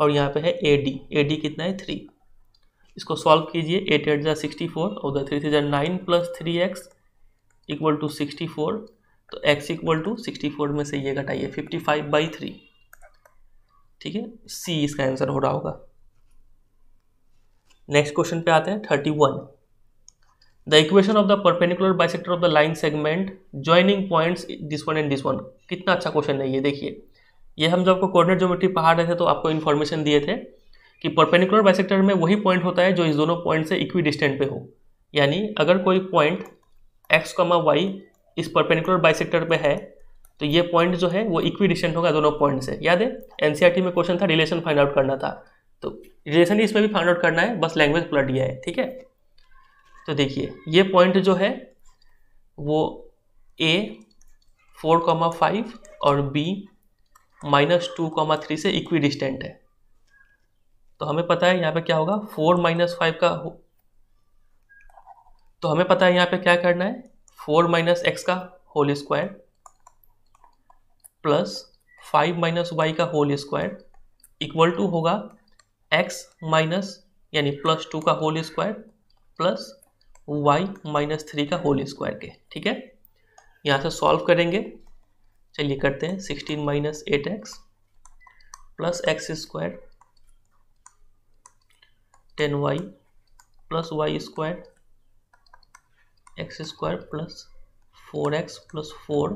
और यहाँ पे है ए डी ए डी कितना है थ्री इसको सॉल्व कीजिए एट एट जै सिक्सटी फोर और उधर थ्री थ्री जै nine plus three x equal to sixty four तो x equal to sixty four में से ये घटाइए फिफ्टी फाइव बाई थ्री ठीक है सी इसका आंसर हो रहा होगा नेक्स्ट क्वेश्चन पे आते हैं thirty one the equation of the perpendicular sector of the line segment joining points this one and this one कितना अच्छा क्वेश्चन है ये देखिए ये हम जब आपको कोऑर्डिनेट ज्योमेट्री पढ़ा रहे थे तो आपको इन्फॉर्मेशन दिए थे कि परपेनिकुलर बाइसेक्टर में वही पॉइंट होता है जो इस दोनों पॉइंट से इक्वी डिस्टेंट पे हो यानी अगर कोई पॉइंट एक्स कॉमा वाई इस परपेनिकुलर बाइसेक्टर पे है तो ये पॉइंट जो है वो इक्वी डिस्टेंट होगा दोनों पॉइंट से याद है एनसीआरटी e में क्वेश्चन था रिलेशन फाइंड आउट करना था तो रिलेशन इसमें भी फाइंड आउट करना है बस लैंग्वेज पलट गया है ठीक है तो देखिए ये पॉइंट जो है वो ए फोर कॉमा फाइव और B minus two comma three से इक्वी डिस्टेंट है तो हमें पता है यहाँ पे क्या होगा फोर माइनस फाइव का हो तो हमें पता है यहाँ पे क्या करना है फोर माइनस एक्स का whole square plus five minus y का होल स्क्वायर इक्वल टू होगा एक्स माइनस यानी प्लस टू का whole square plus y minus three का होल स्क्वायर के ठीक है यहाँ से सॉल्व करेंगे चलिए करते हैं sixteen minus eight x plus x square ten y plus y square x square plus four x plus four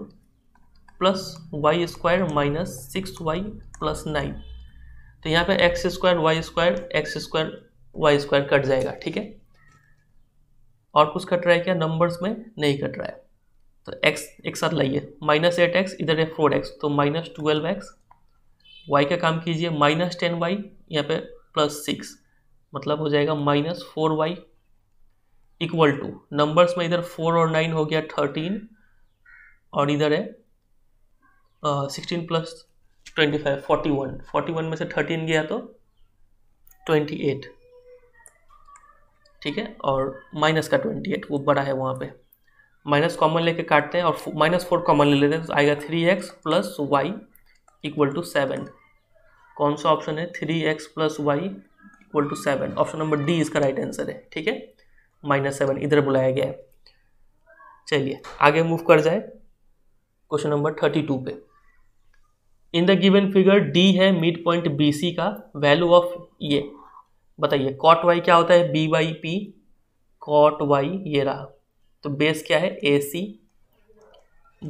plus y square minus six y plus nine तो यहाँ पे x square y square x square y square cut जाएगा ठीक है और कुछ cut रहा है क्या नंबर्स में नहीं कट रहा है तो एक्स एक साथ लाइए माइनस एट एक्स इधर है फोर एक्स तो माइनस ट्वेल्व एक्स वाई का काम कीजिए माइनस टेन वाई यहाँ पे प्लस सिक्स मतलब हो जाएगा minus four y equal to numbers में इधर फोर और नाइन हो गया थर्टीन और इधर है sixteen plus twenty five forty one forty one में से थर्टीन गया तो ट्वेंटी एट ठीक है और माइनस का ट्वेंटी एट वो बड़ा है वहाँ पे माइनस कॉमन लेके काटते हैं और माइनस फोर कॉमन ले लेते हैं तो आएगा three x plus Y equal to seven कौन सा ऑप्शन है three x plus Y equal to seven option number D इसका राइट आंसर है ठीक है माइनस सेवन इधर बुलाया गया है चलिए आगे मूव कर जाए क्वेश्चन नंबर थर्टी टू पे in the given figure D है मिड पॉइंट बी सी का वैल्यू ऑफ ये बताइए कॉट वाई क्या होता है B y P cot y ये रहा तो बेस क्या है A C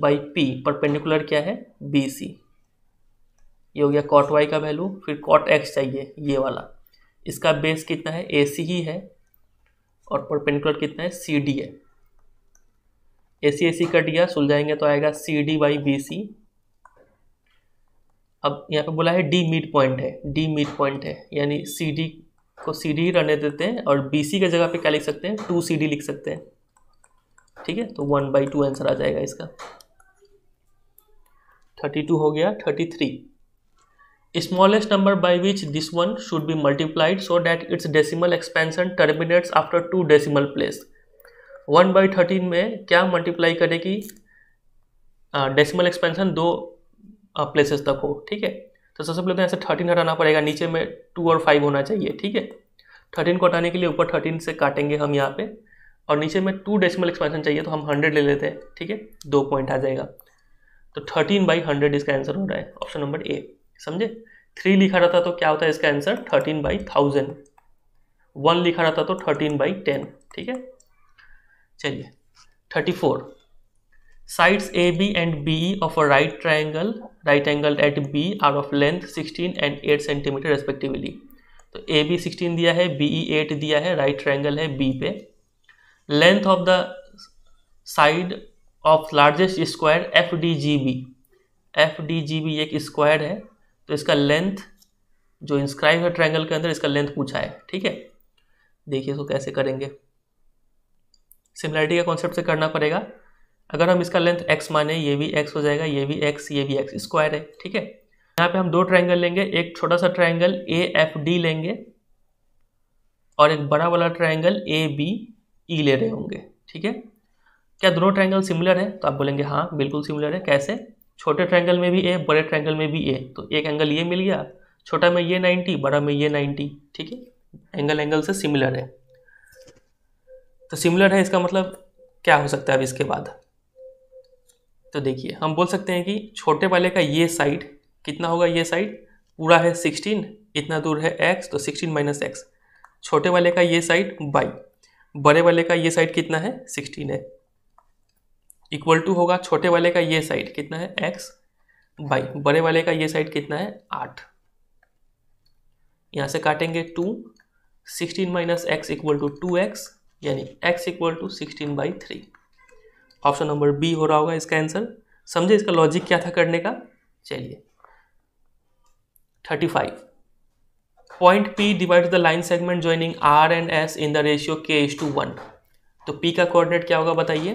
by P perpendicular क्या है बी सी ये हो गया कॉट वाई का वैल्यू फिर कॉट एक्स चाहिए ये वाला इसका बेस कितना है ए सी ही है और परपेंडिकुलर कितना है सी डी है A C A C cut गया सुलझाएंगे तो आएगा C D by B C अब यहाँ पे बोला है डी मिड पॉइंट है डी मिड पॉइंट है यानी सी डी को सी डी रहने देते हैं और बी सी के जगह पे क्या लिख सकते हैं टू सी डी लिख सकते हैं ठीक है तो वन बाई टू आंसर आ जाएगा इसका थर्टी टू हो गया thirty three smallest number by which this one should be multiplied so that it's decimal expansion terminates after two decimal place one by thirteen में क्या मल्टीप्लाई करेगी decimal expansion दो places तक हो ठीक है तो सबसे पहले तो यहाँ से थर्टीन हटाना पड़ेगा नीचे में टू और फाइव होना चाहिए ठीक है थर्टीन को हटाने के लिए ऊपर थर्टीन से काटेंगे हम यहाँ पे और नीचे में टू डेसिमल एक्सपेंशन चाहिए तो हम हंड्रेड ले लेते हैं ठीक है दो पॉइंट आ जाएगा तो थर्टीन बाई हंड्रेड इसका आंसर हो रहा है ऑप्शन नंबर ए समझे थ्री लिखा रहता तो क्या होता है इसका answer thirteen by thousand one लिखा रहता तो थर्टीन बाई टेन ठीक है चलिए thirty four Sides AB and BE of a right triangle, right angle at B are of length 16 and 8 centimetre respectively तो ए बी सिक्सटीन दिया है B E eight दिया है राइट right है B पे length of the side of largest square F D G B F D G B एक square है तो इसका लेंथ जो इंस्क्राइब है ट्राइंगल के अंदर इसका लेंथ पूछा है ठीक है देखिए इसको कैसे करेंगे सिमिलरिटी का कॉन्सेप्ट से करना पड़ेगा अगर हम इसका लेंथ एक्स माने ये भी एक्स हो जाएगा ये भी एक्स ये भी एक्स स्क्वायर है ठीक है यहाँ पे हम दो ट्राइंगल लेंगे एक छोटा सा ट्राइंगल ए एफ डी लेंगे और एक बड़ा वाला ट्राइंगल ए बी ई ले रहे होंगे ठीक है क्या दोनों ट्राइंगल सिमिलर है तो आप बोलेंगे हाँ बिल्कुल सिमिलर है कैसे छोटे ट्राइंगल में भी ए बड़े ट्राइंगल में भी ए तो एक एंगल ये मिल गया छोटा में ये नाइन्टी बड़ा में ये नाइन्टी ठीक है एंगल एंगल से सिमिलर है तो सिमिलर है इसका मतलब क्या हो सकता है अब इसके बाद तो देखिए हम बोल सकते हैं कि छोटे वाले का ये साइड कितना होगा ये साइड पूरा है सिक्सटीन इतना दूर है एक्स तो सिक्सटीन माइनस एक्स छोटे वाले का ये साइड बाई बड़े वाले का ये साइड कितना है सिक्सटीन है इक्वल टू होगा छोटे वाले का ये साइड कितना है एक्स बाई बड़े वाले का ये साइड कितना है आठ यहाँ से काटेंगे two sixteen minus X equal to two X यानी X equal to sixteen by three option number B हो रहा होगा इसका आंसर समझे इसका लॉजिक क्या था करने का चलिए thirty five point P divide the line segment joining R and S in the ratio K is to one तो पी का कोऑर्डिनेट क्या होगा बताइए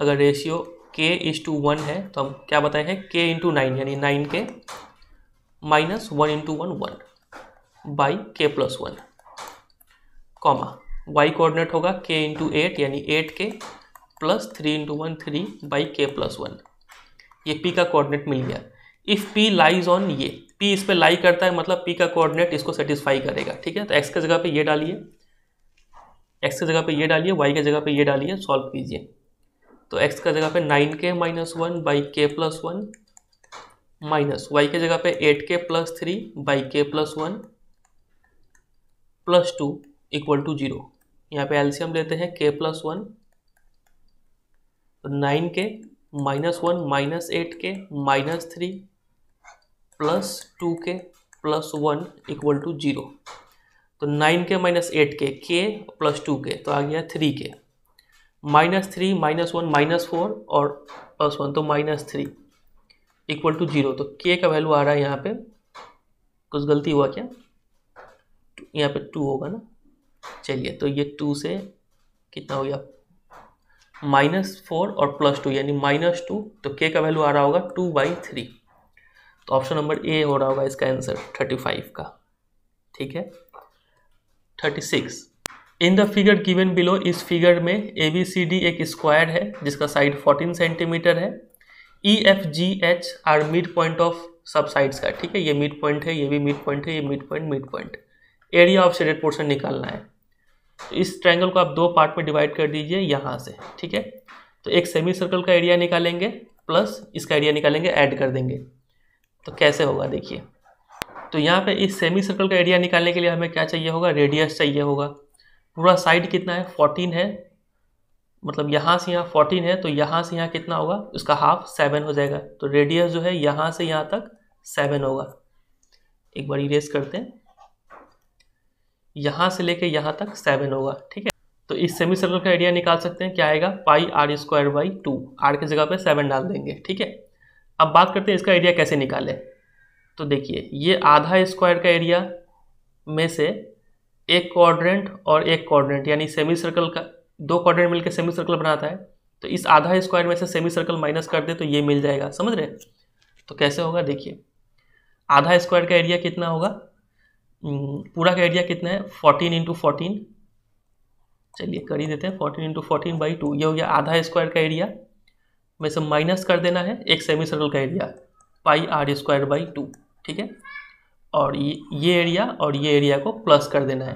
अगर ratio K is to one है तो हम क्या बताए हैं के इंटू नाइन यानी nine K minus one into one one by K plus one comma Y coordinate होगा के इंटू एट यानी eight K plus three into one three by K plus one ये P का coordinate मिल गया if P lies on ये P इस पर लाई करता है मतलब P का कोऑर्डिनेट इसको सेटिस्फाई करेगा ठीक है तो x के जगह पे ये डालिए x के जगह पे ये डालिए y के जगह पे ये डालिए सॉल्व कीजिए तो x का जगह पे nine K minus one by K plus one minus Y के जगह पे eight K plus three by K plus one plus two equal to zero यहाँ पे एल्सियम लेते हैं K plus one nine K minus one minus eight K minus three plus two K plus one equal to zero तो nine K minus eight K K plus two के तो आ गया three K minus three minus one minus four और plus one तो minus three equal to zero तो K का value आ रहा है यहाँ पे कुछ गलती हुआ क्या यहाँ पे टू होगा ना चलिए तो ये टू से कितना हो गया माइनस फोर और प्लस टू यानी माइनस टू तो के का वैल्यू आ रहा होगा टू बाई थ्री तो ऑप्शन नंबर ए हो रहा होगा इसका आंसर थर्टी फाइव का ठीक है thirty six in the figure given below इस फिगर में ए बी सी डी एक स्क्वायर है जिसका साइड फोर्टीन सेंटीमीटर है E F G H are mid point of सब साइड्स का ठीक है ये मिड पॉइंट है ये भी मिड पॉइंट है ये mid point mid point area of shaded portion निकालना है इस ट्रायंगल को आप दो पार्ट में डिवाइड कर दीजिए यहाँ से ठीक है तो एक सेमी सर्कल का एरिया निकालेंगे प्लस इसका एरिया निकालेंगे ऐड कर देंगे तो कैसे होगा देखिए तो यहाँ पे इस सेमी सर्कल का एरिया निकालने के लिए हमें क्या चाहिए होगा रेडियस चाहिए होगा पूरा साइड कितना है फोर्टीन है मतलब यहाँ से यहाँ फोर्टीन है तो यहाँ से यहाँ कितना होगा उसका हाफ सेवन हो जाएगा तो रेडियस जो है यहाँ से यहाँ तक सेवन होगा एक बार इरेज करते हैं यहाँ से लेके यहाँ तक सेवन होगा ठीक है तो इस सेमी सर्कल का एरिया निकाल सकते हैं क्या आएगा pi R square by two R की जगह पे सेवन डाल देंगे ठीक है अब बात करते हैं इसका एरिया कैसे निकाले तो देखिए ये आधा स्क्वायर का एरिया में से एक क्वाड्रेंट और एक क्वाड्रेंट यानी सेमी सर्कल का दो क्वाड्रेंट मिलकर सेमी सर्कल बनाता है तो इस आधा स्क्वायर में से सेमी सर्कल माइनस कर दे तो ये मिल जाएगा समझ रहे तो कैसे होगा देखिए आधा स्क्वायर का एरिया कितना होगा हम्म, पूरा का एरिया कितना है फोर्टीन इंटू फोर्टीन चलिए कर ही देते हैं fourteen into fourteen by two ये हो गया आधा स्क्वायर का एरिया में से माइनस कर देना है एक सेमी सर्कल का area pi R square by two ठीक है और ये ये एरिया और ये एरिया को प्लस कर देना है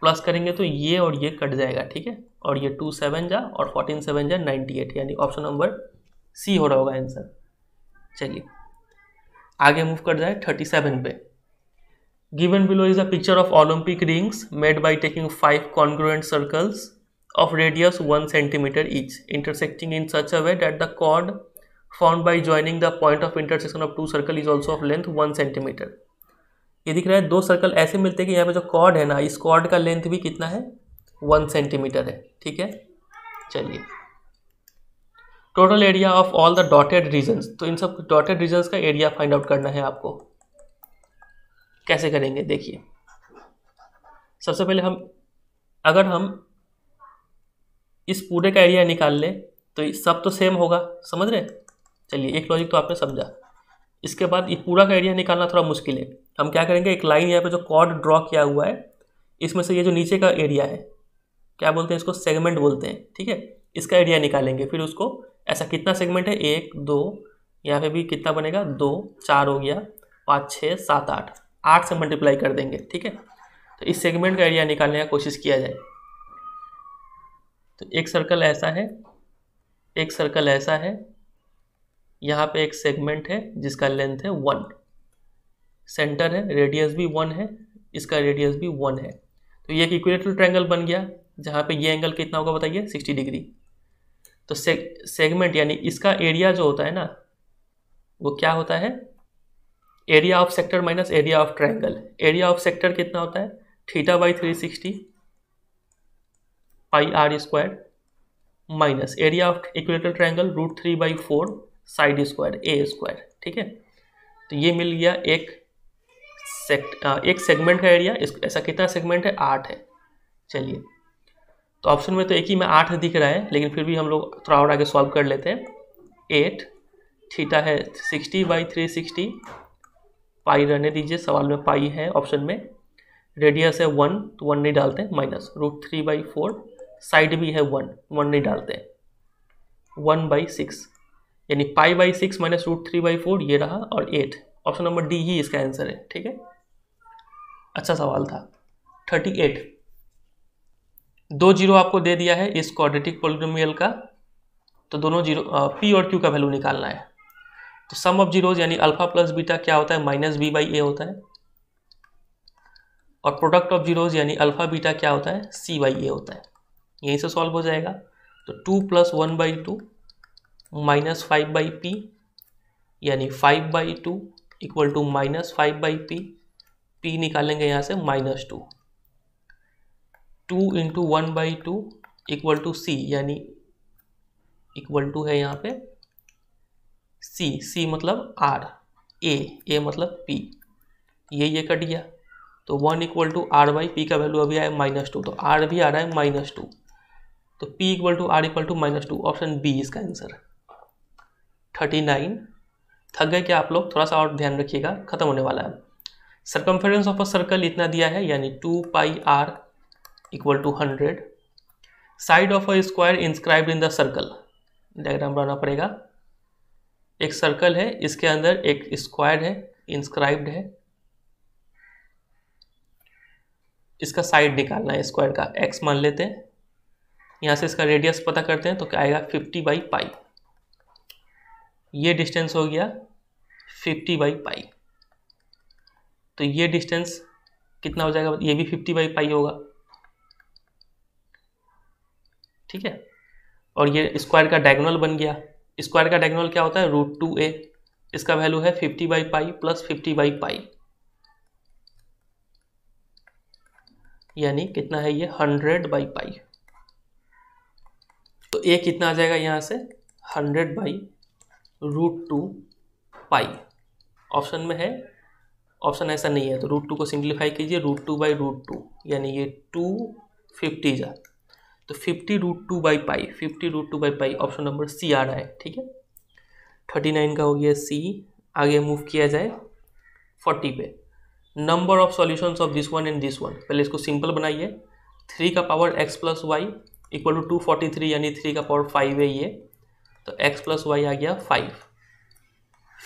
प्लस करेंगे तो ये और ये कट जाएगा ठीक है और ये टू सेवन जा और फोर्टीन सेवन जा नाइन्टी एट यानी ऑप्शन नंबर सी हो रहा होगा आंसर चलिए आगे मूव कर जाए थर्टी सेवन पे Given below is a picture of Olympic rings made by taking five congruent circles of radius 1 centimeter each intersecting in such a way that the chord formed by joining the point of intersection of two circle is also of length 1 centimeter. ये दिख रहा है दो circle ऐसे मिलते हैं कि यहाँ पे जो कॉर्ड है ना इस कॉर्ड का लेंथ भी कितना है वन सेंटीमीटर है ठीक है चलिए total area of all the dotted region तो इन सब डॉटेड रीजन का एरिया फाइंड आउट करना है आपको कैसे करेंगे देखिए सबसे पहले हम अगर हम इस पूरे का एरिया निकाल लें तो सब तो सेम होगा समझ रहे चलिए एक लॉजिक तो आपने समझा इसके बाद ये पूरा का एरिया निकालना थोड़ा मुश्किल है हम क्या करेंगे एक लाइन यहाँ पे जो कॉर्ड ड्रॉ किया हुआ है इसमें से ये जो नीचे का एरिया है क्या बोलते हैं इसको सेगमेंट बोलते हैं ठीक है इसका एरिया निकालेंगे फिर उसको ऐसा कितना सेगमेंट है एक दो यहाँ पे भी कितना बनेगा दो चार हो गया पाँच छः सात आठ आठ से मल्टीप्लाई कर देंगे ठीक है तो इस सेगमेंट का एरिया निकालने का कोशिश किया जाए तो एक सर्कल ऐसा है एक सर्कल ऐसा है यहाँ पे एक सेगमेंट है जिसका लेंथ है वन सेंटर है रेडियस भी वन है इसका रेडियस भी वन है तो ये एक इक्वेटल ट्रैंगल बन गया जहाँ पे ये एंगल कितना होगा बताइए सिक्सटी डिग्री तो सेगमेंट यानी इसका एरिया जो होता है ना वो क्या होता है area of sector minus area of triangle area of sector कितना होता है theta by three sixty pi R square minus area of equator triangle root three by four side square A square ठीक है तो ये मिल गया एक सेक्ट एक सेगमेंट का एरिया ऐसा कितना सेगमेंट है आठ है चलिए तो ऑप्शन में तो एक ही में आठ दिख रहा है लेकिन फिर भी हम लोग थोड़ा और आगे सॉल्व कर लेते हैं एट थीटा है sixty by three sixty pi रहने दीजिए सवाल में पाई है ऑप्शन में रेडियस है वन तो वन नहीं डालते minus root three by four side भी है वन वन नहीं डालते वन बाई सिक्स यानी pi by six minus root three by four ये रहा और एट ऑप्शन नंबर डी ही इसका आंसर है ठीक है अच्छा सवाल था थर्टी एट दो जीरो आपको दे दिया है इस क्वाड्रेटिक पोलिनोमियल का तो दोनों जीरो पी और क्यू का वैल्यू निकालना है तो सम ऑफ जीरोज यानी अल्फा प्लस बीटा क्या होता है माइनस बी बाई ए होता है और प्रोडक्ट ऑफ जीरोज यानी अल्फा बीटा क्या होता है सी बाई ए होता है यहीं से सॉल्व हो जाएगा तो two plus one by two minus five by P यानी five by two equal to minus five by P P निकालेंगे यहाँ से minus two two into one by two equal to C यानी इक्वल टू है यहाँ पे सी सी मतलब R A ए मतलब पी ये ये कट गया तो one equal to R by P का वैल्यू अभी आया माइनस टू तो आर भी आ रहा है माइनस टू तो P equal to R equal to minus two option B इसका आंसर थर्टी नाइन थक गए क्या आप लोग थोड़ा सा और ध्यान रखिएगा खत्म होने वाला है सरकमफेरेंस ऑफ अ सर्कल इतना दिया है यानी two pi R equal to hundred side of a square inscribe in the circle diagram बनाना पड़ेगा एक सर्कल है इसके अंदर एक स्क्वायर है इंस्क्राइब्ड है इसका साइड निकालना है स्क्वायर का एक्स मान लेते हैं यहाँ से इसका रेडियस पता करते हैं तो क्या आएगा फिफ्टी बाई पाई ये डिस्टेंस हो गया फिफ्टी बाई पाई तो ये डिस्टेंस कितना हो जाएगा ये भी फिफ्टी बाई पाई होगा ठीक है और ये स्क्वायर का डायगोनल बन गया स्क्वायर का डायगोनल क्या होता है रूट टू ए इसका वैल्यू है fifty by pi plus fifty by pi यानी कितना है ये हंड्रेड बाई पाई तो ए कितना आ जाएगा यहां से hundred by root two pi option में है ऑप्शन ऐसा नहीं है तो रूट टू को सिंप्लीफाई कीजिए root two by root two यानी ये टू फिफ्टी जा तो fifty root two by pi fifty root two by pi option number C आ रहा है ठीक है थर्टी नाइन का हो गया सी आगे मूव किया जाए फोर्टी पे number of solution of this one and this one पहले इसको सिंपल बनाइए थ्री का power X plus Y equal to two forty three यानी थ्री का पावर फाइव है ये तो एक्स प्लस वाई आ गया फाइव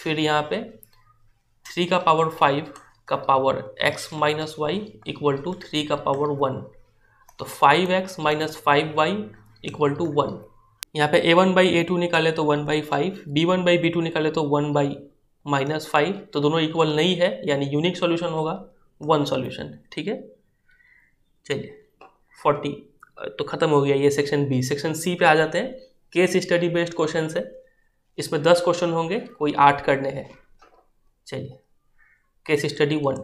फिर यहाँ पे थ्री का पावर फाइव का power X minus Y equal to three का पावर वन तो five X minus five Y equal to one यहाँ पे A one by A two निकाले तो one by five B one by B two निकाले तो one by minus five तो दोनों इक्वल नहीं है यानी यूनिक सॉल्यूशन होगा वन सॉल्यूशन ठीक है चलिए फोर्टी तो ख़त्म हो गया ये सेक्शन बी सेक्शन सी पे आ जाते हैं केस स्टडी बेस्ड क्वेश्चन है इसमें दस क्वेश्चन होंगे कोई आठ करने हैं चलिए case study one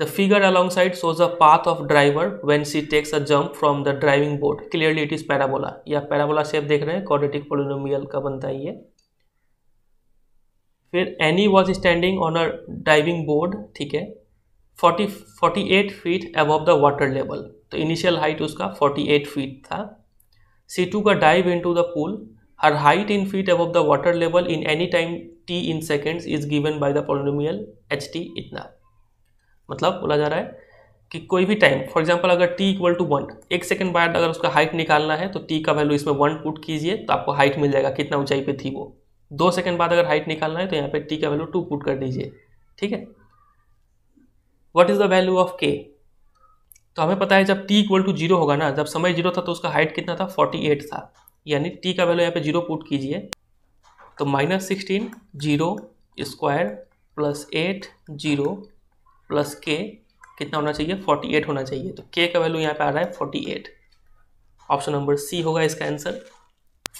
The figure alongside shows a path of driver when she takes a jump from the driving board. Clearly it is parabola. या parabola shape देख रहे हैं quadratic polynomial का बनता है फिर Annie was standing on a diving board ठीक है forty forty eight feet above the water level तो इनिशियल हाइट उसका फोर्टी एट फीट था she took a dive in to the pool her height in feet above the water level in any time t in seconds is given by the polynomial h t इतना मतलब बोला जा रहा है कि कोई भी टाइम फॉर एग्जाम्पल अगर टी इक्वल टू वन एक सेकंड बाद अगर उसका हाइट निकालना है तो टी का वैल्यू इसमें वन पुट कीजिए तो आपको हाइट मिल जाएगा कितना ऊंचाई पे थी वो दो सेकंड बाद अगर हाइट निकालना है तो यहाँ पे टी का वैल्यू टू पुट कर दीजिए ठीक है what is the value of K तो हमें पता है जब टी इक्वल टू जीरो होगा ना जब समय जीरो था तो उसका हाइट कितना था फोर्टी एट था यानी टी का वैल्यू यहाँ पे जीरो पुट कीजिए तो minus sixteen zero square plus eight zero plus K कितना होना चाहिए 48 होना चाहिए तो के का वैल्यू यहाँ पे आ रहा है 48 ऑप्शन नंबर सी होगा इसका आंसर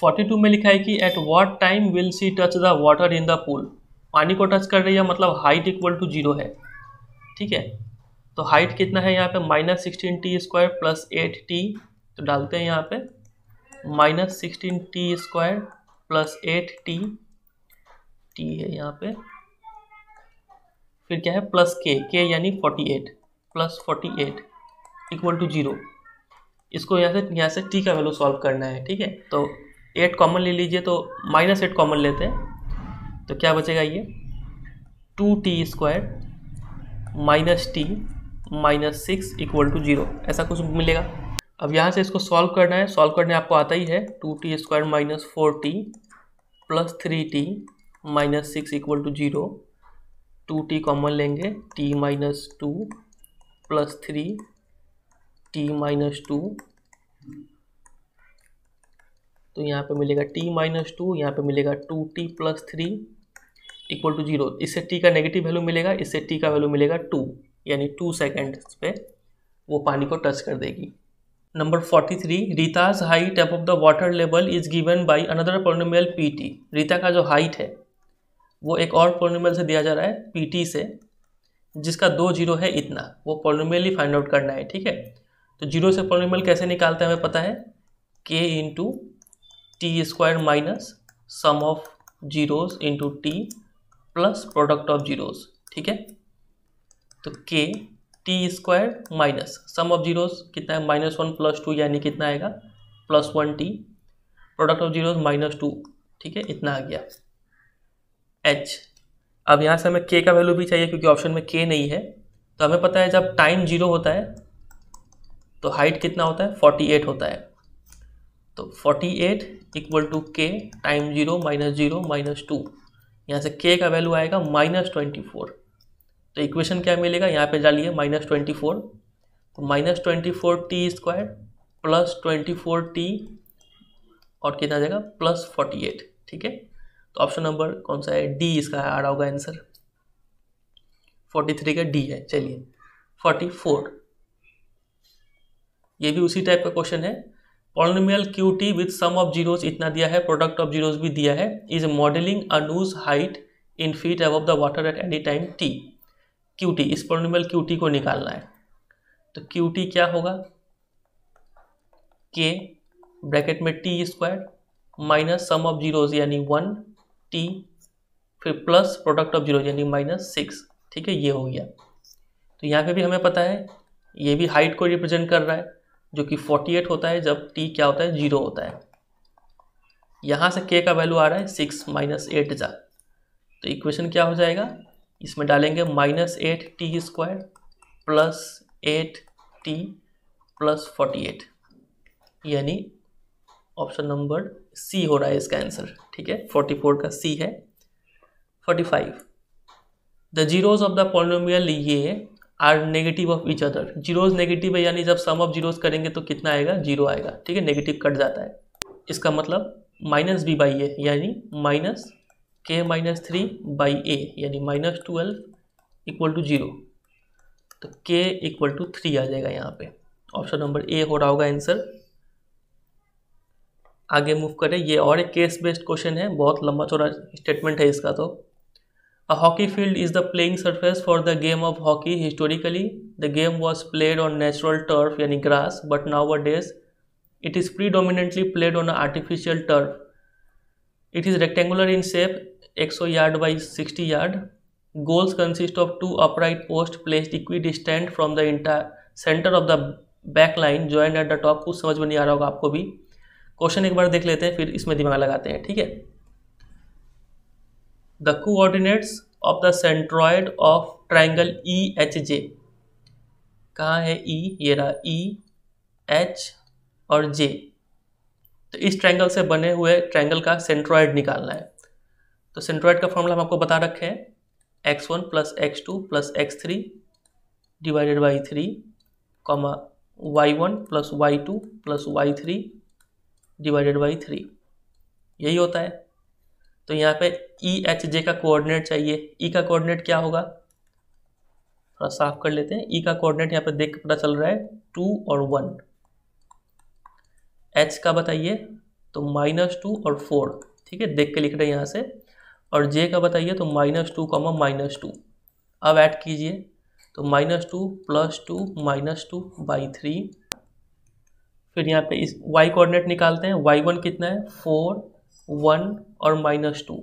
42 में लिखा है कि at what time will she touch the water in the pool पानी को टच कर रही है मतलब हाइट इक्वल टू जीरो है ठीक है तो हाइट कितना है यहाँ पे minus sixteen T square plus eight T तो डालते हैं यहाँ पे minus sixteen T square plus eight T T है यहाँ पे फिर क्या है प्लस के के यानी forty eight plus forty eight equal to zero इसको यहाँ से यहाँ से टी का वैल्यू सॉल्व करना है ठीक है तो एट कॉमन ले लीजिए तो माइनस एट कॉमन लेते हैं तो क्या बचेगा ये two T square minus T minus six equal to zero ऐसा कुछ मिलेगा अब यहाँ से इसको सॉल्व करना है सॉल्व करने आपको आता ही है two T square minus four T plus three T minus six equal to zero two T common लेंगे T minus two plus three T minus two तो यहाँ पे मिलेगा टी माइनस टू यहाँ पे मिलेगा two T plus three equal to zero इससे T का नेगेटिव वैल्यू मिलेगा इससे टी का वैल्यू मिलेगा टू यानी टू सेकेंड पे वो पानी को टच कर देगी number forty three Rita's height of the water level is given by another polynomial P T Rita का जो हाइट है वो एक और पोर्नोमल से दिया जा रहा है पीटी से जिसका दो जीरो है इतना वो पॉलिनोमियली फाइंड आउट करना है ठीक है तो जीरो से पोर्नोमल कैसे निकालते हैं हमें पता है k into t square minus sum of zeros into t plus product of zeros ठीक है तो k t square minus sum of zeros कितना है माइनस वन प्लस टू यानी कितना आएगा plus one t product of zeros minus two ठीक है इतना आ गया एच अब यहाँ से हमें के का वैल्यू भी चाहिए क्योंकि ऑप्शन में के नहीं है तो हमें पता है जब टाइम जीरो होता है तो हाइट कितना होता है फोर्टी एट होता है तो forty eight equal to k time zero minus zero minus two यहाँ से के का वैल्यू आएगा माइनस ट्वेंटी फोर तो इक्वेशन क्या मिलेगा यहाँ पे डालिए माइनस ट्वेंटी फोर तो minus twenty four t square plus twenty four t और कितना आ जाएगा प्लस फोर्टी एट ठीक है तो ऑप्शन नंबर कौन सा है डी इसका आ रहा होगा आंसर फोर्टी थ्री का डी है चलिए फोर्टी फोर ये भी उसी टाइप का क्वेश्चन है polynomial q t with sum of zeros इतना दिया है प्रोडक्ट ऑफ जीरोज भी दिया है is modelling Anuj's height in feet above the water at any time t q t इस पॉलिनोमियल क्यू टी को निकालना है तो क्यू टी क्या होगा के ब्रैकेट में t square minus sum of zeros यानी वन टी फिर प्लस प्रोडक्ट ऑफ जीरो यानी माइनस सिक्स ठीक है ये हो गया तो यहाँ पे भी हमें पता है ये भी हाइट को रिप्रेजेंट कर रहा है जो कि फोर्टी एट होता है जब टी क्या होता है जीरो होता है यहाँ से के का वैल्यू आ रहा है सिक्स माइनस एट जा तो इक्वेशन क्या हो जाएगा इसमें डालेंगे minus eight t square plus eight t plus forty eight यानी ऑप्शन नंबर सी हो रहा है इसका आंसर ठीक है फोर्टी फोर का सी है forty five the zeros of the polynomial ये are negative of each other zeros negative है यानी जब सम ऑफ जीरोज करेंगे तो कितना आएगा जीरो आएगा ठीक है नेगेटिव कट जाता है इसका मतलब माइनस बी बाई ए यानी माइनस के माइनस थ्री बाई ए यानी minus twelve equal to zero तो के इक्वल टू थ्री आ जाएगा यहाँ पे ऑप्शन नंबर ए हो रहा होगा आंसर आगे मूव करें ये और एक केस बेस्ड क्वेश्चन है बहुत लंबा चौड़ा स्टेटमेंट है इसका तो a hockey field is the playing surface for the game of hockey historically the game was played on natural turf यानी grass but nowadays it is predominantly played on artificial turf it is rectangular in shape 100 yard by 60 yard consist of two upright post posts equidistant from the entire centre of the back line join at the top कुछ समझ में नहीं आ रहा होगा आपको भी question एक बार देख लेते हैं फिर इसमें दिमाग लगाते हैं ठीक है the coordinates of the centroid of triangle E H J कहाँ है ई e, ये रहा ई e, एच और जे तो इस ट्रैंगल से बने हुए ट्रैंगल का सेंट्रॉयड निकालना है तो सेंट्रॉयड का फॉर्मूला हम आपको बता रखे हैं x one plus x two plus x three divided by three comma y one plus y two plus y three divided by three यही होता है तो यहाँ पे ई एच जे का कोऑर्डिनेट चाहिए ई e का कोऑर्डिनेट क्या होगा थोड़ा साफ कर लेते हैं ई e का कोऑर्डिनेट यहाँ पे देख पता चल रहा है टू और वन एच का बताइए तो माइनस टू और फोर ठीक है देख के लिख रहे हैं यहाँ से और जे का बताइए तो minus two comma minus two अब ऐड कीजिए तो minus two plus two minus two by three फिर यहाँ पे इस y कोऑर्डिनेट निकालते हैं वाई वन कितना है फोर वन और माइनस टू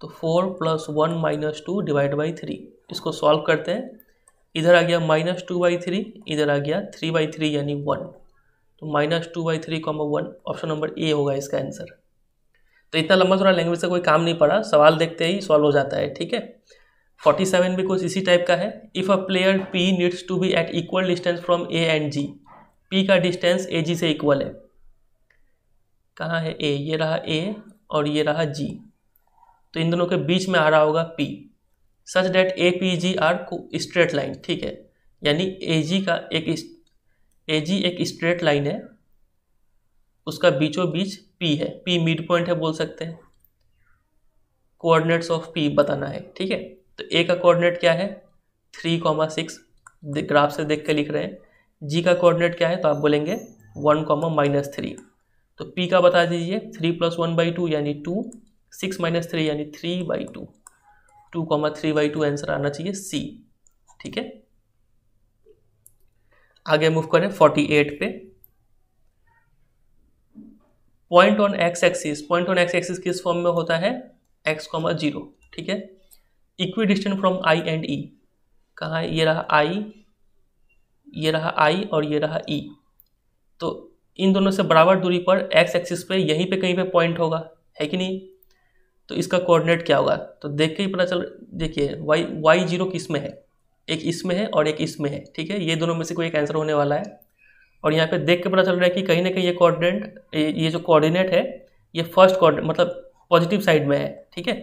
तो four plus one minus two divide by three इसको सॉल्व करते हैं इधर आ गया माइनस टू बाई थ्री इधर आ गया थ्री बाई थ्री यानी वन तो minus two by three comma one option number A होगा इसका आंसर तो इतना लंबा थोड़ा लैंग्वेज से कोई काम नहीं पड़ा सवाल देखते ही सॉल्व हो जाता है ठीक है फोर्टी सेवन भी कुछ इसी टाइप का है if a player P needs to be at equal distance from A and G P का डिस्टेंस ए जी से इक्वल है कहाँ है ए ये रहा ए और ये रहा जी तो इन दोनों के बीच में आ रहा होगा P such that A P G R को स्ट्रेट लाइन ठीक है यानी ए जी का एक ए जी एक स्ट्रेट लाइन है उसका बीचों बीच पी है पी मिड पॉइंट है बोल सकते हैं कोऑर्डिनेट्स ऑफ पी बताना है ठीक है तो ए का कोऑर्डिनेट क्या है थ्री कॉमा सिक्स ग्राफ से देख के लिख रहे हैं जी का कोऑर्डिनेट क्या है तो आप बोलेंगे वन कॉमा माइनस थ्री तो पी का बता दीजिए three plus one by two यानी टू सिक्स माइनस थ्री यानी three by two two comma three by two answer आना चाहिए सी ठीक है आगे मूव करें फोर्टी एट पे point on x axis point on x axis किस फॉर्म में होता है एक्स कॉमा जीरो ठीक है equidistant from I and E कहा है ये रहा आई ये रहा आई और ये रहा ई तो इन दोनों से बराबर दूरी पर एक्स एक्सिस पे यहीं पे कहीं पे पॉइंट होगा है कि नहीं तो इसका कोऑर्डिनेट क्या होगा तो देख के ही पता चल देखिए वाई वाई जीरो किस में है एक इसमें है और एक इसमें है ठीक है ये दोनों में से कोई एक आंसर होने वाला है और यहाँ पे देख के पता चल रहा है कि कहीं ना कहीं ये कोऑर्डिनेट ये जो कोऑर्डिनेट है ये फर्स्ट कोऑर्डिनेट मतलब पॉजिटिव साइड में है ठीक है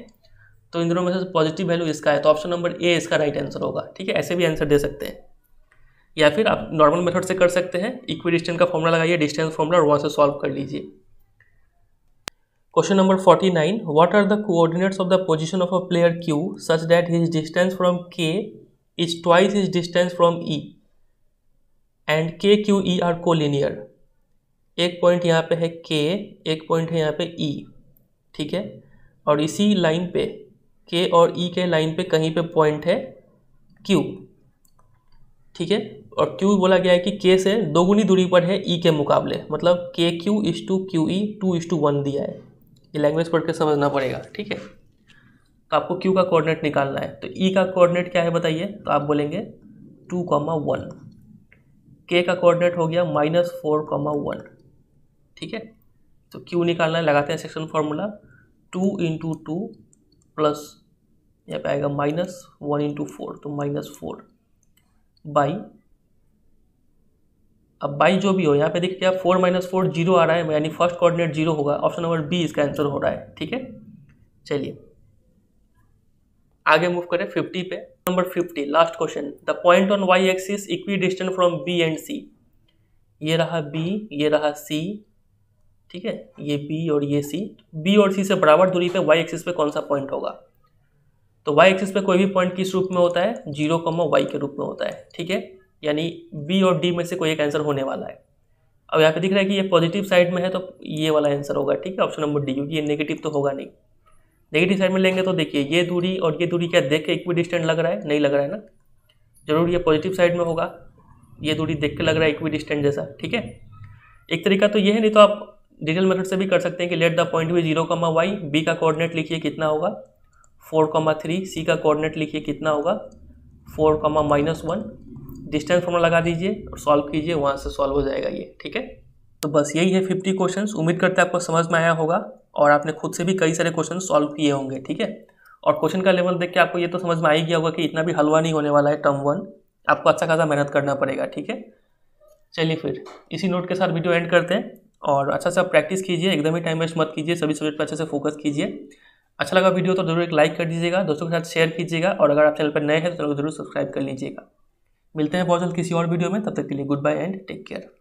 तो इन दोनों में से पॉजिटिव वैल्यू इसका है तो ऑप्शन नंबर ए इसका राइट आंसर होगा ठीक है ऐसे भी आंसर दे सकते हैं या फिर आप नॉर्मल मेथड से कर सकते हैं इक्वी डिस्टेंस का फॉर्मूला लगाइए डिस्टेंस फॉर्मूला और वहाँ से सॉल्व कर लीजिए question number forty nine what are the coordinates of the position of a player Q such that his distance from K is twice his distance from E and K Q E are collinear एक point यहाँ पे है के एक point है यहाँ पे ई e, ठीक है और इसी लाइन पे के और ई e के लाइन पे कहीं पे पॉइंट है क्यू ठीक है और क्यू बोला गया है कि के से दोगुनी दूरी पर है ई e के मुकाबले मतलब K Q is to Q E two is to one दिया है ये लैंग्वेज पढ़ के समझना पड़ेगा ठीक है तो आपको क्यू का कोऑर्डिनेट निकालना है तो ई e का कोऑर्डिनेट क्या है बताइए तो आप बोलेंगे टू कॉमा वन के का कोऑर्डिनेट हो गया माइनस फोर कॉमा वन ठीक है तो क्यू निकालना है लगाते हैं section formula two into two plus यहाँ पे आएगा माइनस वन इंटू फोर तो माइनस फोर बाई अब बाई जो भी हो यहाँ पे देखिए आप फोर माइनस फोर जीरो आ रहा है यानी फर्स्ट कोऑर्डिनेट जीरो होगा ऑप्शन नंबर बी इसका आंसर हो रहा है ठीक है चलिए आगे मूव करें फिफ्टी पे number fifty last question the point on y axis equidistant from B and C ये रहा बी ये रहा सी ठीक है ये बी और ये सी बी और सी से बराबर दूरी पे वाई एक्सिस पे कौन सा पॉइंट होगा तो वाई एक्सिस पे कोई भी पॉइंट किस रूप में होता है जीरो कॉमा वाई के रूप में होता है ठीक है यानी बी और डी में से कोई एक आंसर होने वाला है अब यहाँ पे दिख रहा है कि ये पॉजिटिव साइड में है तो ये वाला आंसर होगा ठीक है ऑप्शन नंबर डी क्योंकि ये नेगेटिव तो होगा नहीं नेगेटिव साइड में लेंगे तो देखिए ये दूरी और ये दूरी क्या देख के इक्वी डिस्टेंट लग रहा है नहीं लग रहा है ना जरूर ये पॉजिटिव साइड में होगा ये दूरी देख के लग रहा है इक्वी डिस्टेंट जैसा ठीक है एक तरीका तो ये है नहीं तो आप डिटेल मेथड से भी कर सकते हैं कि लेट द पॉइंट भी जीरो कमा वाई बी का कोऑर्डिनेट लिखिए कितना होगा फोर कमा थ्री सी का कोऑर्डिनेट लिखिए कितना होगा four comma minus one distance formula लगा दीजिए और सॉल्व कीजिए वहाँ से सॉल्व हो जाएगा ये ठीक है तो बस यही है फिफ्टी क्वेश्चन उम्मीद करते हैं आपको समझ में आया होगा और आपने खुद से भी कई सारे क्वेश्चन सॉल्व किए होंगे ठीक है और क्वेश्चन का लेवल देख के आपको ये तो समझ में आ ही गया होगा कि इतना भी हलवा नहीं होने वाला है टर्म वन आपको अच्छा खासा मेहनत करना पड़ेगा ठीक है चलिए फिर इसी नोट के साथ वीडियो एंड करते हैं और अच्छा से आप प्रैक्टिस कीजिए एकदम ही टाइम वेस्ट मत कीजिए सभी सब्जेक्ट पर अच्छे से फोकस कीजिए अच्छा लगा वीडियो तो जरूर एक लाइक कर दीजिएगा दोस्तों के साथ शेयर कीजिएगा और अगर आप चैनल पर नए हैं तो जरूर सब्सक्राइब कर लीजिएगा मिलते हैं बहुत जल्द किसी और वीडियो में तब तक के लिए goodbye and take care